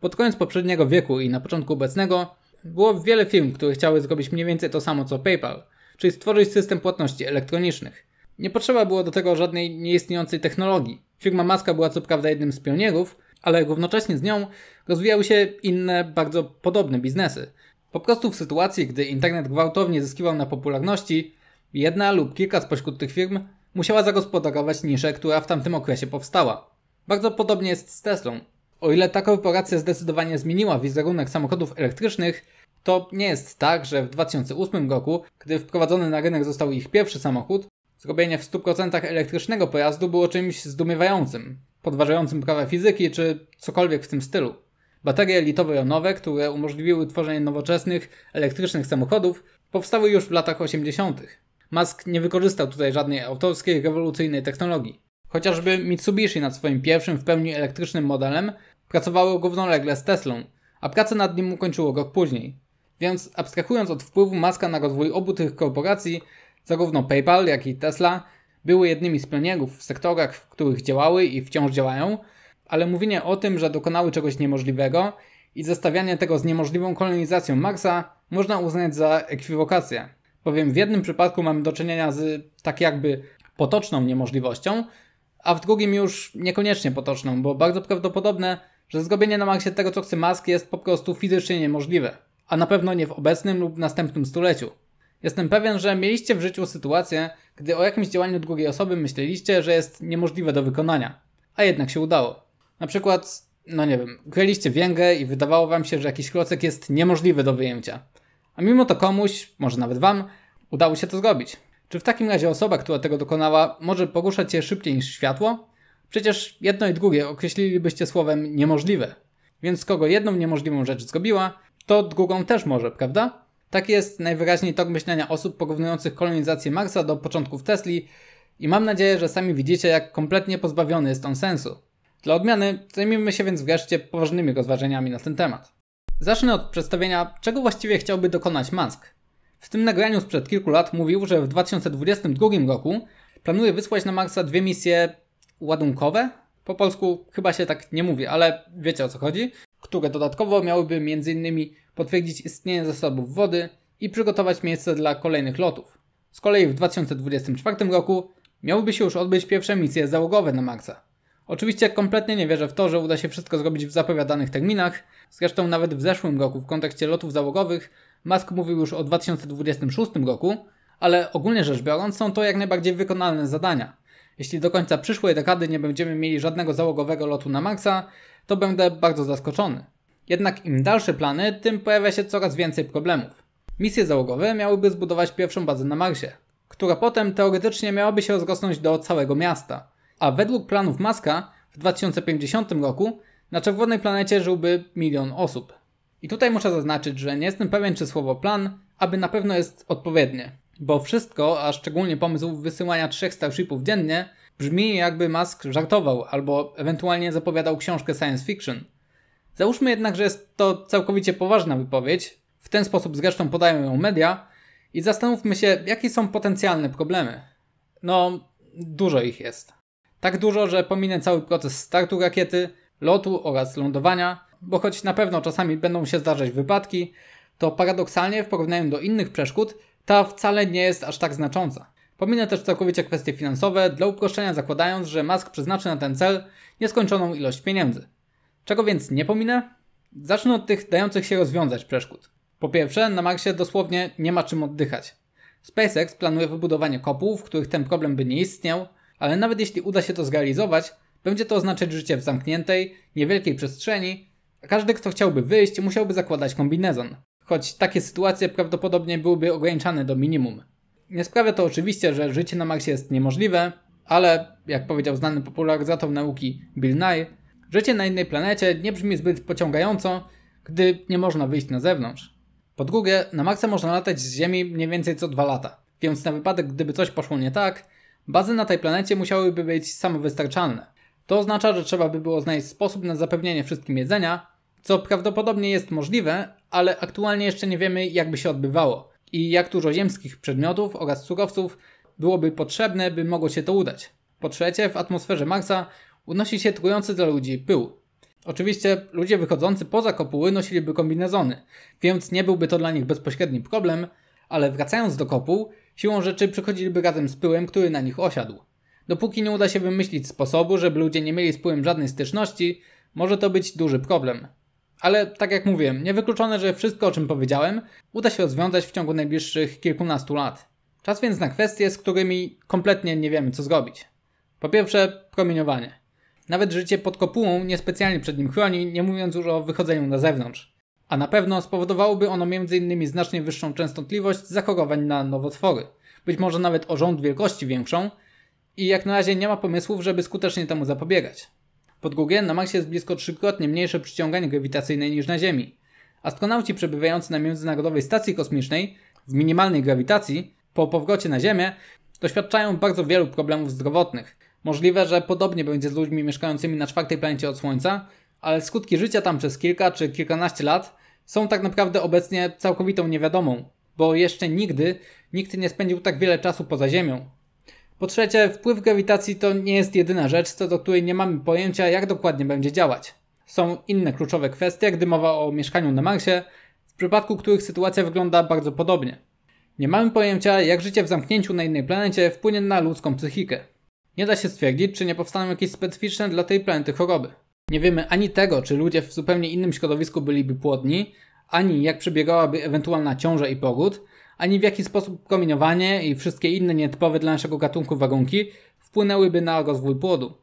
Pod koniec poprzedniego wieku i na początku obecnego było wiele firm, które chciały zrobić mniej więcej to samo co PayPal, czyli stworzyć system płatności elektronicznych. Nie potrzeba było do tego żadnej nieistniejącej technologii. Firma Maska była co prawda jednym z pionierów, ale równocześnie z nią rozwijały się inne, bardzo podobne biznesy. Po prostu w sytuacji, gdy internet gwałtownie zyskiwał na popularności, jedna lub kilka spośród tych firm musiała zagospodarować niszę, która w tamtym okresie powstała. Bardzo podobnie jest z Teslą. O ile ta korporacja zdecydowanie zmieniła wizerunek samochodów elektrycznych, to nie jest tak, że w 2008 roku, gdy wprowadzony na rynek został ich pierwszy samochód, zrobienie w 100% elektrycznego pojazdu było czymś zdumiewającym, podważającym prawa fizyki czy cokolwiek w tym stylu. Baterie litowo-jonowe, które umożliwiły tworzenie nowoczesnych, elektrycznych samochodów, powstały już w latach 80. Musk nie wykorzystał tutaj żadnej autorskiej, rewolucyjnej technologii. Chociażby Mitsubishi nad swoim pierwszym w pełni elektrycznym modelem pracowało równolegle z Teslą, a pracę nad nim ukończyło rok później. Więc abstrahując od wpływu Muska na rozwój obu tych korporacji, zarówno PayPal, jak i Tesla były jednymi z pionierów w sektorach, w których działały i wciąż działają, ale mówienie o tym, że dokonały czegoś niemożliwego i zestawianie tego z niemożliwą kolonizacją Marsa można uznać za ekwiwokację. Bowiem w jednym przypadku mamy do czynienia z tak jakby potoczną niemożliwością, a w drugim już niekoniecznie potoczną, bo bardzo prawdopodobne, że zgobienie na maksie tego, co chce Musk, jest po prostu fizycznie niemożliwe, a na pewno nie w obecnym lub następnym stuleciu. Jestem pewien, że mieliście w życiu sytuację, gdy o jakimś działaniu drugiej osoby myśleliście, że jest niemożliwe do wykonania, a jednak się udało. Na przykład, no nie wiem, kryliście węgę i wydawało wam się, że jakiś klocek jest niemożliwy do wyjęcia. A mimo to komuś, może nawet Wam, udało się to zrobić. Czy w takim razie osoba, która tego dokonała, może poruszać się szybciej niż światło? Przecież jedno i drugie określilibyście słowem niemożliwe. Więc kogo jedną niemożliwą rzecz zrobiła, to drugą też może, prawda? Tak jest najwyraźniej tok myślenia osób porównujących kolonizację Marsa do początków Tesli i mam nadzieję, że sami widzicie, jak kompletnie pozbawiony jest on sensu. Dla odmiany zajmijmy się więc wreszcie poważnymi rozważeniami na ten temat. Zacznę od przedstawienia, czego właściwie chciałby dokonać Musk. W tym nagraniu sprzed kilku lat mówił, że w 2022 roku planuje wysłać na Marsa dwie misje ładunkowe. Po polsku chyba się tak nie mówi, ale wiecie o co chodzi. Które dodatkowo miałyby m.in. potwierdzić istnienie zasobów wody i przygotować miejsce dla kolejnych lotów. Z kolei w 2024 roku miałyby się już odbyć pierwsze misje załogowe na Marsa. Oczywiście kompletnie nie wierzę w to, że uda się wszystko zrobić w zapowiadanych terminach. Zresztą nawet w zeszłym roku w kontekście lotów załogowych Musk mówił już o 2026 roku, ale ogólnie rzecz biorąc są to jak najbardziej wykonalne zadania. Jeśli do końca przyszłej dekady nie będziemy mieli żadnego załogowego lotu na Marsa, to będę bardzo zaskoczony. Jednak im dalsze plany, tym pojawia się coraz więcej problemów. Misje załogowe miałyby zbudować pierwszą bazę na Marsie, która potem teoretycznie miałaby się rozrosnąć do całego miasta a według planów Maska w 2050 roku na czerwonej planecie żyłby milion osób. I tutaj muszę zaznaczyć, że nie jestem pewien, czy słowo plan, aby na pewno jest odpowiednie, bo wszystko, a szczególnie pomysł wysyłania trzech Starshipów dziennie, brzmi jakby Musk żartował albo ewentualnie zapowiadał książkę science fiction. Załóżmy jednak, że jest to całkowicie poważna wypowiedź, w ten sposób zresztą podają ją media, i zastanówmy się, jakie są potencjalne problemy. No, dużo ich jest. Tak dużo, że pominę cały proces startu rakiety, lotu oraz lądowania, bo choć na pewno czasami będą się zdarzać wypadki, to paradoksalnie w porównaniu do innych przeszkód ta wcale nie jest aż tak znacząca. Pominę też całkowicie kwestie finansowe, dla uproszczenia zakładając, że Musk przeznaczy na ten cel nieskończoną ilość pieniędzy. Czego więc nie pominę? Zacznę od tych dających się rozwiązać przeszkód. Po pierwsze, na Marsie dosłownie nie ma czym oddychać. SpaceX planuje wybudowanie kopuł, w których ten problem by nie istniał, ale nawet jeśli uda się to zrealizować, będzie to oznaczać życie w zamkniętej, niewielkiej przestrzeni, a każdy, kto chciałby wyjść, musiałby zakładać kombinezon. Choć takie sytuacje prawdopodobnie byłyby ograniczane do minimum. Nie sprawia to oczywiście, że życie na Marsie jest niemożliwe, ale, jak powiedział znany popularyzator nauki Bill Nye, życie na innej planecie nie brzmi zbyt pociągająco, gdy nie można wyjść na zewnątrz. Po drugie, na Marsa można latać z Ziemi mniej więcej co dwa lata, więc na wypadek, gdyby coś poszło nie tak, Bazy na tej planecie musiałyby być samowystarczalne. To oznacza, że trzeba by było znaleźć sposób na zapewnienie wszystkim jedzenia, co prawdopodobnie jest możliwe, ale aktualnie jeszcze nie wiemy, jakby się odbywało i jak dużo ziemskich przedmiotów oraz surowców byłoby potrzebne, by mogło się to udać. Po trzecie, w atmosferze Marsa unosi się trujący dla ludzi pył. Oczywiście ludzie wychodzący poza kopuły nosiliby kombinezony, więc nie byłby to dla nich bezpośredni problem, ale wracając do kopuł, Siłą rzeczy przychodziliby razem z pyłem, który na nich osiadł. Dopóki nie uda się wymyślić sposobu, żeby ludzie nie mieli z pyłem żadnej styczności, może to być duży problem. Ale tak jak mówiłem, niewykluczone, że wszystko o czym powiedziałem uda się rozwiązać w ciągu najbliższych kilkunastu lat. Czas więc na kwestie, z którymi kompletnie nie wiemy co zrobić. Po pierwsze, promieniowanie. Nawet życie pod kopułą niespecjalnie przed nim chroni, nie mówiąc już o wychodzeniu na zewnątrz a na pewno spowodowałoby ono m.in. znacznie wyższą częstotliwość zachorowań na nowotwory, być może nawet o rząd wielkości większą i jak na razie nie ma pomysłów, żeby skutecznie temu zapobiegać. Po drugie, na Marsie jest blisko trzykrotnie mniejsze przyciąganie grawitacyjne niż na Ziemi. Astronauci przebywający na Międzynarodowej Stacji Kosmicznej w minimalnej grawitacji po powrocie na Ziemię doświadczają bardzo wielu problemów zdrowotnych. Możliwe, że podobnie będzie z ludźmi mieszkającymi na czwartej planecie od Słońca, ale skutki życia tam przez kilka czy kilkanaście lat są tak naprawdę obecnie całkowitą niewiadomą, bo jeszcze nigdy nikt nie spędził tak wiele czasu poza Ziemią. Po trzecie, wpływ grawitacji to nie jest jedyna rzecz, co do której nie mamy pojęcia, jak dokładnie będzie działać. Są inne kluczowe kwestie, gdy mowa o mieszkaniu na Marsie, w przypadku których sytuacja wygląda bardzo podobnie. Nie mamy pojęcia, jak życie w zamknięciu na innej planecie wpłynie na ludzką psychikę. Nie da się stwierdzić, czy nie powstaną jakieś specyficzne dla tej planety choroby. Nie wiemy ani tego, czy ludzie w zupełnie innym środowisku byliby płodni, ani jak przebiegałaby ewentualna ciąża i pogód, ani w jaki sposób promieniowanie i wszystkie inne nietypowe dla naszego gatunku wagunki wpłynęłyby na rozwój płodu.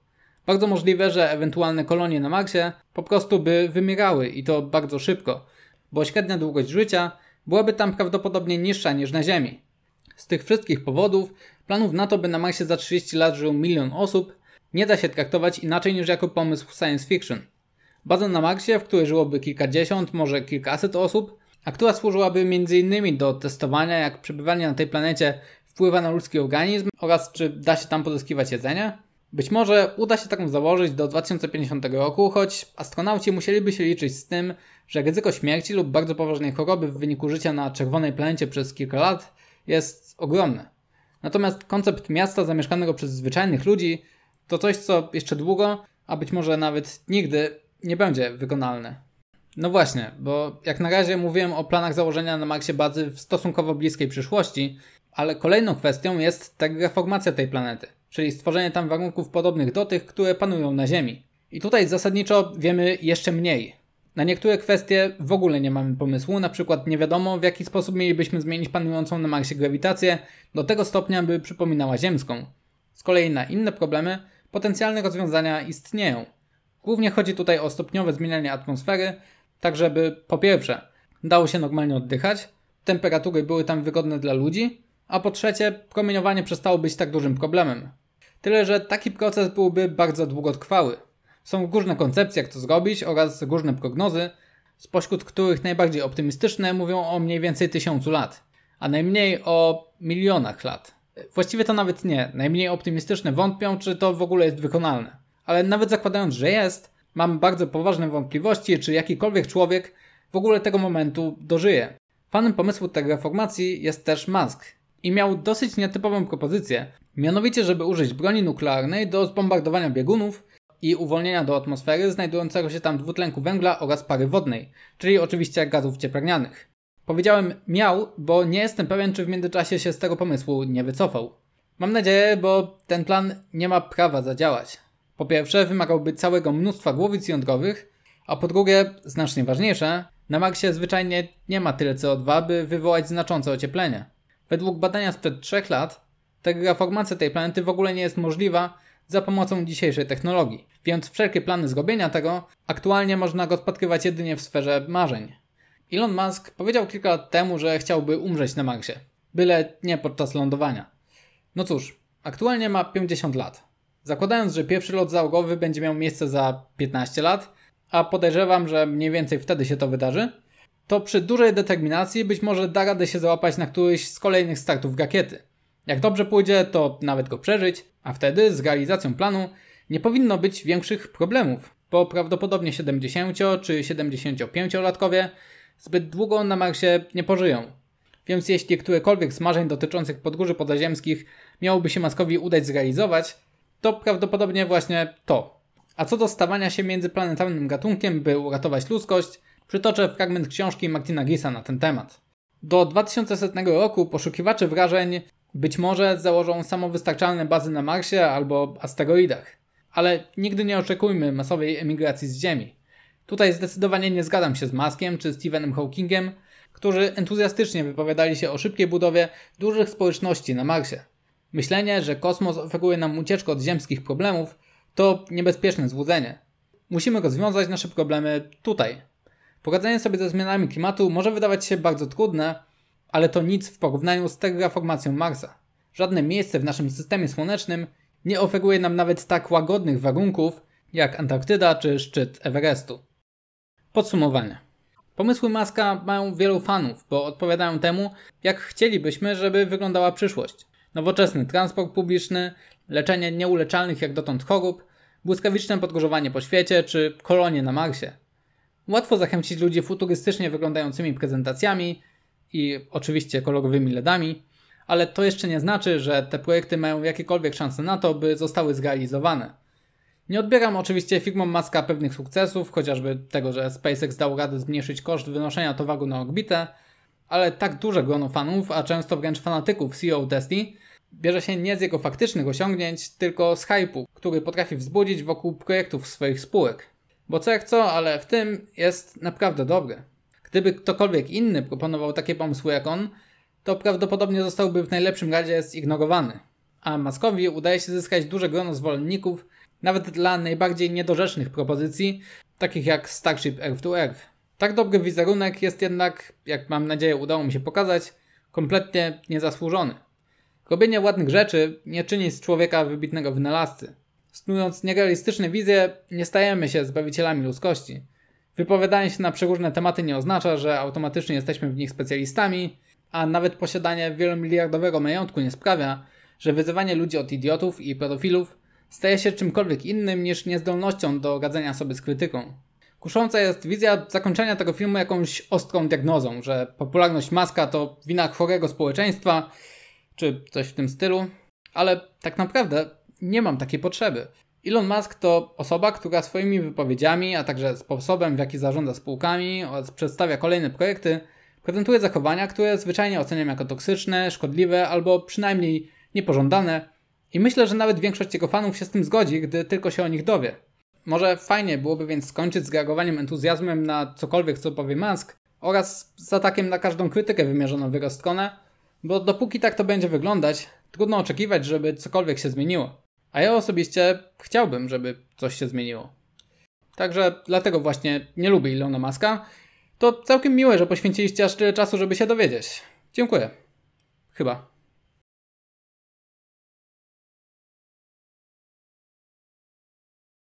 Bardzo możliwe, że ewentualne kolonie na Marsie po prostu by wymierały i to bardzo szybko, bo średnia długość życia byłaby tam prawdopodobnie niższa niż na Ziemi. Z tych wszystkich powodów planów na to, by na Marsie za 30 lat żył milion osób, nie da się traktować inaczej niż jako pomysł science fiction. Bazę na Marsie, w której żyłoby kilkadziesiąt, może kilkaset osób, a która służyłaby m.in. do testowania, jak przebywanie na tej planecie wpływa na ludzki organizm oraz czy da się tam pozyskiwać jedzenie. Być może uda się taką założyć do 2050 roku, choć astronauci musieliby się liczyć z tym, że ryzyko śmierci lub bardzo poważnej choroby w wyniku życia na czerwonej planecie przez kilka lat jest ogromne. Natomiast koncept miasta zamieszkanego przez zwyczajnych ludzi to coś, co jeszcze długo, a być może nawet nigdy nie będzie wykonalne. No właśnie, bo jak na razie mówiłem o planach założenia na Marsie bazy w stosunkowo bliskiej przyszłości, ale kolejną kwestią jest terraformacja tej planety, czyli stworzenie tam warunków podobnych do tych, które panują na Ziemi. I tutaj zasadniczo wiemy jeszcze mniej. Na niektóre kwestie w ogóle nie mamy pomysłu, na przykład nie wiadomo w jaki sposób mielibyśmy zmienić panującą na Marsie grawitację do tego stopnia, by przypominała ziemską. Z kolei na inne problemy Potencjalne rozwiązania istnieją. Głównie chodzi tutaj o stopniowe zmienianie atmosfery, tak żeby po pierwsze dało się normalnie oddychać, temperatury były tam wygodne dla ludzi, a po trzecie promieniowanie przestało być tak dużym problemem. Tyle, że taki proces byłby bardzo długotrwały. Są różne koncepcje, jak to zrobić oraz różne prognozy, spośród których najbardziej optymistyczne mówią o mniej więcej tysiącu lat, a najmniej o milionach lat. Właściwie to nawet nie. Najmniej optymistyczne wątpią, czy to w ogóle jest wykonalne. Ale nawet zakładając, że jest, mam bardzo poważne wątpliwości, czy jakikolwiek człowiek w ogóle tego momentu dożyje. Fanem pomysłu tej reformacji jest też Musk i miał dosyć nietypową propozycję, mianowicie żeby użyć broni nuklearnej do zbombardowania biegunów i uwolnienia do atmosfery znajdującego się tam dwutlenku węgla oraz pary wodnej, czyli oczywiście gazów cieplarnianych. Powiedziałem miał, bo nie jestem pewien, czy w międzyczasie się z tego pomysłu nie wycofał. Mam nadzieję, bo ten plan nie ma prawa zadziałać. Po pierwsze, wymagałby całego mnóstwa głowic jądrowych, a po drugie, znacznie ważniejsze, na Marsie zwyczajnie nie ma tyle CO2, by wywołać znaczące ocieplenie. Według badania sprzed 3 lat, terraformacja tej planety w ogóle nie jest możliwa za pomocą dzisiejszej technologii, więc wszelkie plany zrobienia tego aktualnie można rozpatrywać jedynie w sferze marzeń. Elon Musk powiedział kilka lat temu, że chciałby umrzeć na Marsie, byle nie podczas lądowania. No cóż, aktualnie ma 50 lat. Zakładając, że pierwszy lot załogowy będzie miał miejsce za 15 lat, a podejrzewam, że mniej więcej wtedy się to wydarzy, to przy dużej determinacji być może da radę się załapać na któryś z kolejnych startów rakiety. Jak dobrze pójdzie, to nawet go przeżyć, a wtedy z realizacją planu nie powinno być większych problemów, bo prawdopodobnie 70 czy 75-latkowie zbyt długo na Marsie nie pożyją. Więc jeśli którekolwiek z marzeń dotyczących podgórzy podziemskich miałoby się Maskowi udać zrealizować, to prawdopodobnie właśnie to. A co do stawania się międzyplanetarnym gatunkiem, by uratować ludzkość, przytoczę fragment książki Martina Gisa na ten temat. Do 2100 roku poszukiwacze wrażeń być może założą samowystarczalne bazy na Marsie albo asteroidach, ale nigdy nie oczekujmy masowej emigracji z Ziemi. Tutaj zdecydowanie nie zgadzam się z Maskiem czy Stephenem Hawkingiem, którzy entuzjastycznie wypowiadali się o szybkiej budowie dużych społeczności na Marsie. Myślenie, że kosmos oferuje nam ucieczkę od ziemskich problemów, to niebezpieczne złudzenie. Musimy rozwiązać nasze problemy tutaj. Poradzenie sobie ze zmianami klimatu może wydawać się bardzo trudne, ale to nic w porównaniu z terraformacją Marsa. Żadne miejsce w naszym systemie słonecznym nie oferuje nam nawet tak łagodnych warunków jak Antarktyda czy szczyt Everestu. Podsumowanie. Pomysły Maska mają wielu fanów, bo odpowiadają temu, jak chcielibyśmy, żeby wyglądała przyszłość. Nowoczesny transport publiczny, leczenie nieuleczalnych jak dotąd chorób, błyskawiczne podgorzowanie po świecie czy kolonie na Marsie. Łatwo zachęcić ludzi futurystycznie wyglądającymi prezentacjami i oczywiście kolorowymi LEDami, ale to jeszcze nie znaczy, że te projekty mają jakiekolwiek szanse na to, by zostały zrealizowane. Nie odbieram oczywiście firmom Maska pewnych sukcesów, chociażby tego, że SpaceX dał radę zmniejszyć koszt wynoszenia towaru na orbitę, ale tak duże grono fanów, a często wręcz fanatyków CEO Destiny bierze się nie z jego faktycznych osiągnięć, tylko z hypu, który potrafi wzbudzić wokół projektów swoich spółek. Bo co jak co, ale w tym jest naprawdę dobry. Gdyby ktokolwiek inny proponował takie pomysły jak on, to prawdopodobnie zostałby w najlepszym razie zignorowany. A Maskowi udaje się zyskać duże grono zwolenników, nawet dla najbardziej niedorzecznych propozycji, takich jak Starship earth to earth Tak dobry wizerunek jest jednak, jak mam nadzieję udało mi się pokazać, kompletnie niezasłużony. Robienie ładnych rzeczy nie czyni z człowieka wybitnego wynalazcy. Snując nierealistyczne wizje, nie stajemy się zbawicielami ludzkości. Wypowiadanie się na przeróżne tematy nie oznacza, że automatycznie jesteśmy w nich specjalistami, a nawet posiadanie wielomiliardowego majątku nie sprawia, że wyzywanie ludzi od idiotów i pedofilów staje się czymkolwiek innym niż niezdolnością do radzenia sobie z krytyką. Kusząca jest wizja zakończenia tego filmu jakąś ostrą diagnozą, że popularność maska to wina chorego społeczeństwa, czy coś w tym stylu, ale tak naprawdę nie mam takiej potrzeby. Elon Musk to osoba, która swoimi wypowiedziami, a także sposobem, w jaki zarządza spółkami oraz przedstawia kolejne projekty, prezentuje zachowania, które zwyczajnie oceniam jako toksyczne, szkodliwe albo przynajmniej niepożądane, i myślę, że nawet większość jego fanów się z tym zgodzi, gdy tylko się o nich dowie. Może fajnie byłoby więc skończyć z reagowaniem entuzjazmem na cokolwiek, co powie Musk oraz z atakiem na każdą krytykę wymierzoną w jego stronę, bo dopóki tak to będzie wyglądać, trudno oczekiwać, żeby cokolwiek się zmieniło. A ja osobiście chciałbym, żeby coś się zmieniło. Także dlatego właśnie nie lubię Ilona Maska. To całkiem miłe, że poświęciliście aż tyle czasu, żeby się dowiedzieć. Dziękuję. Chyba.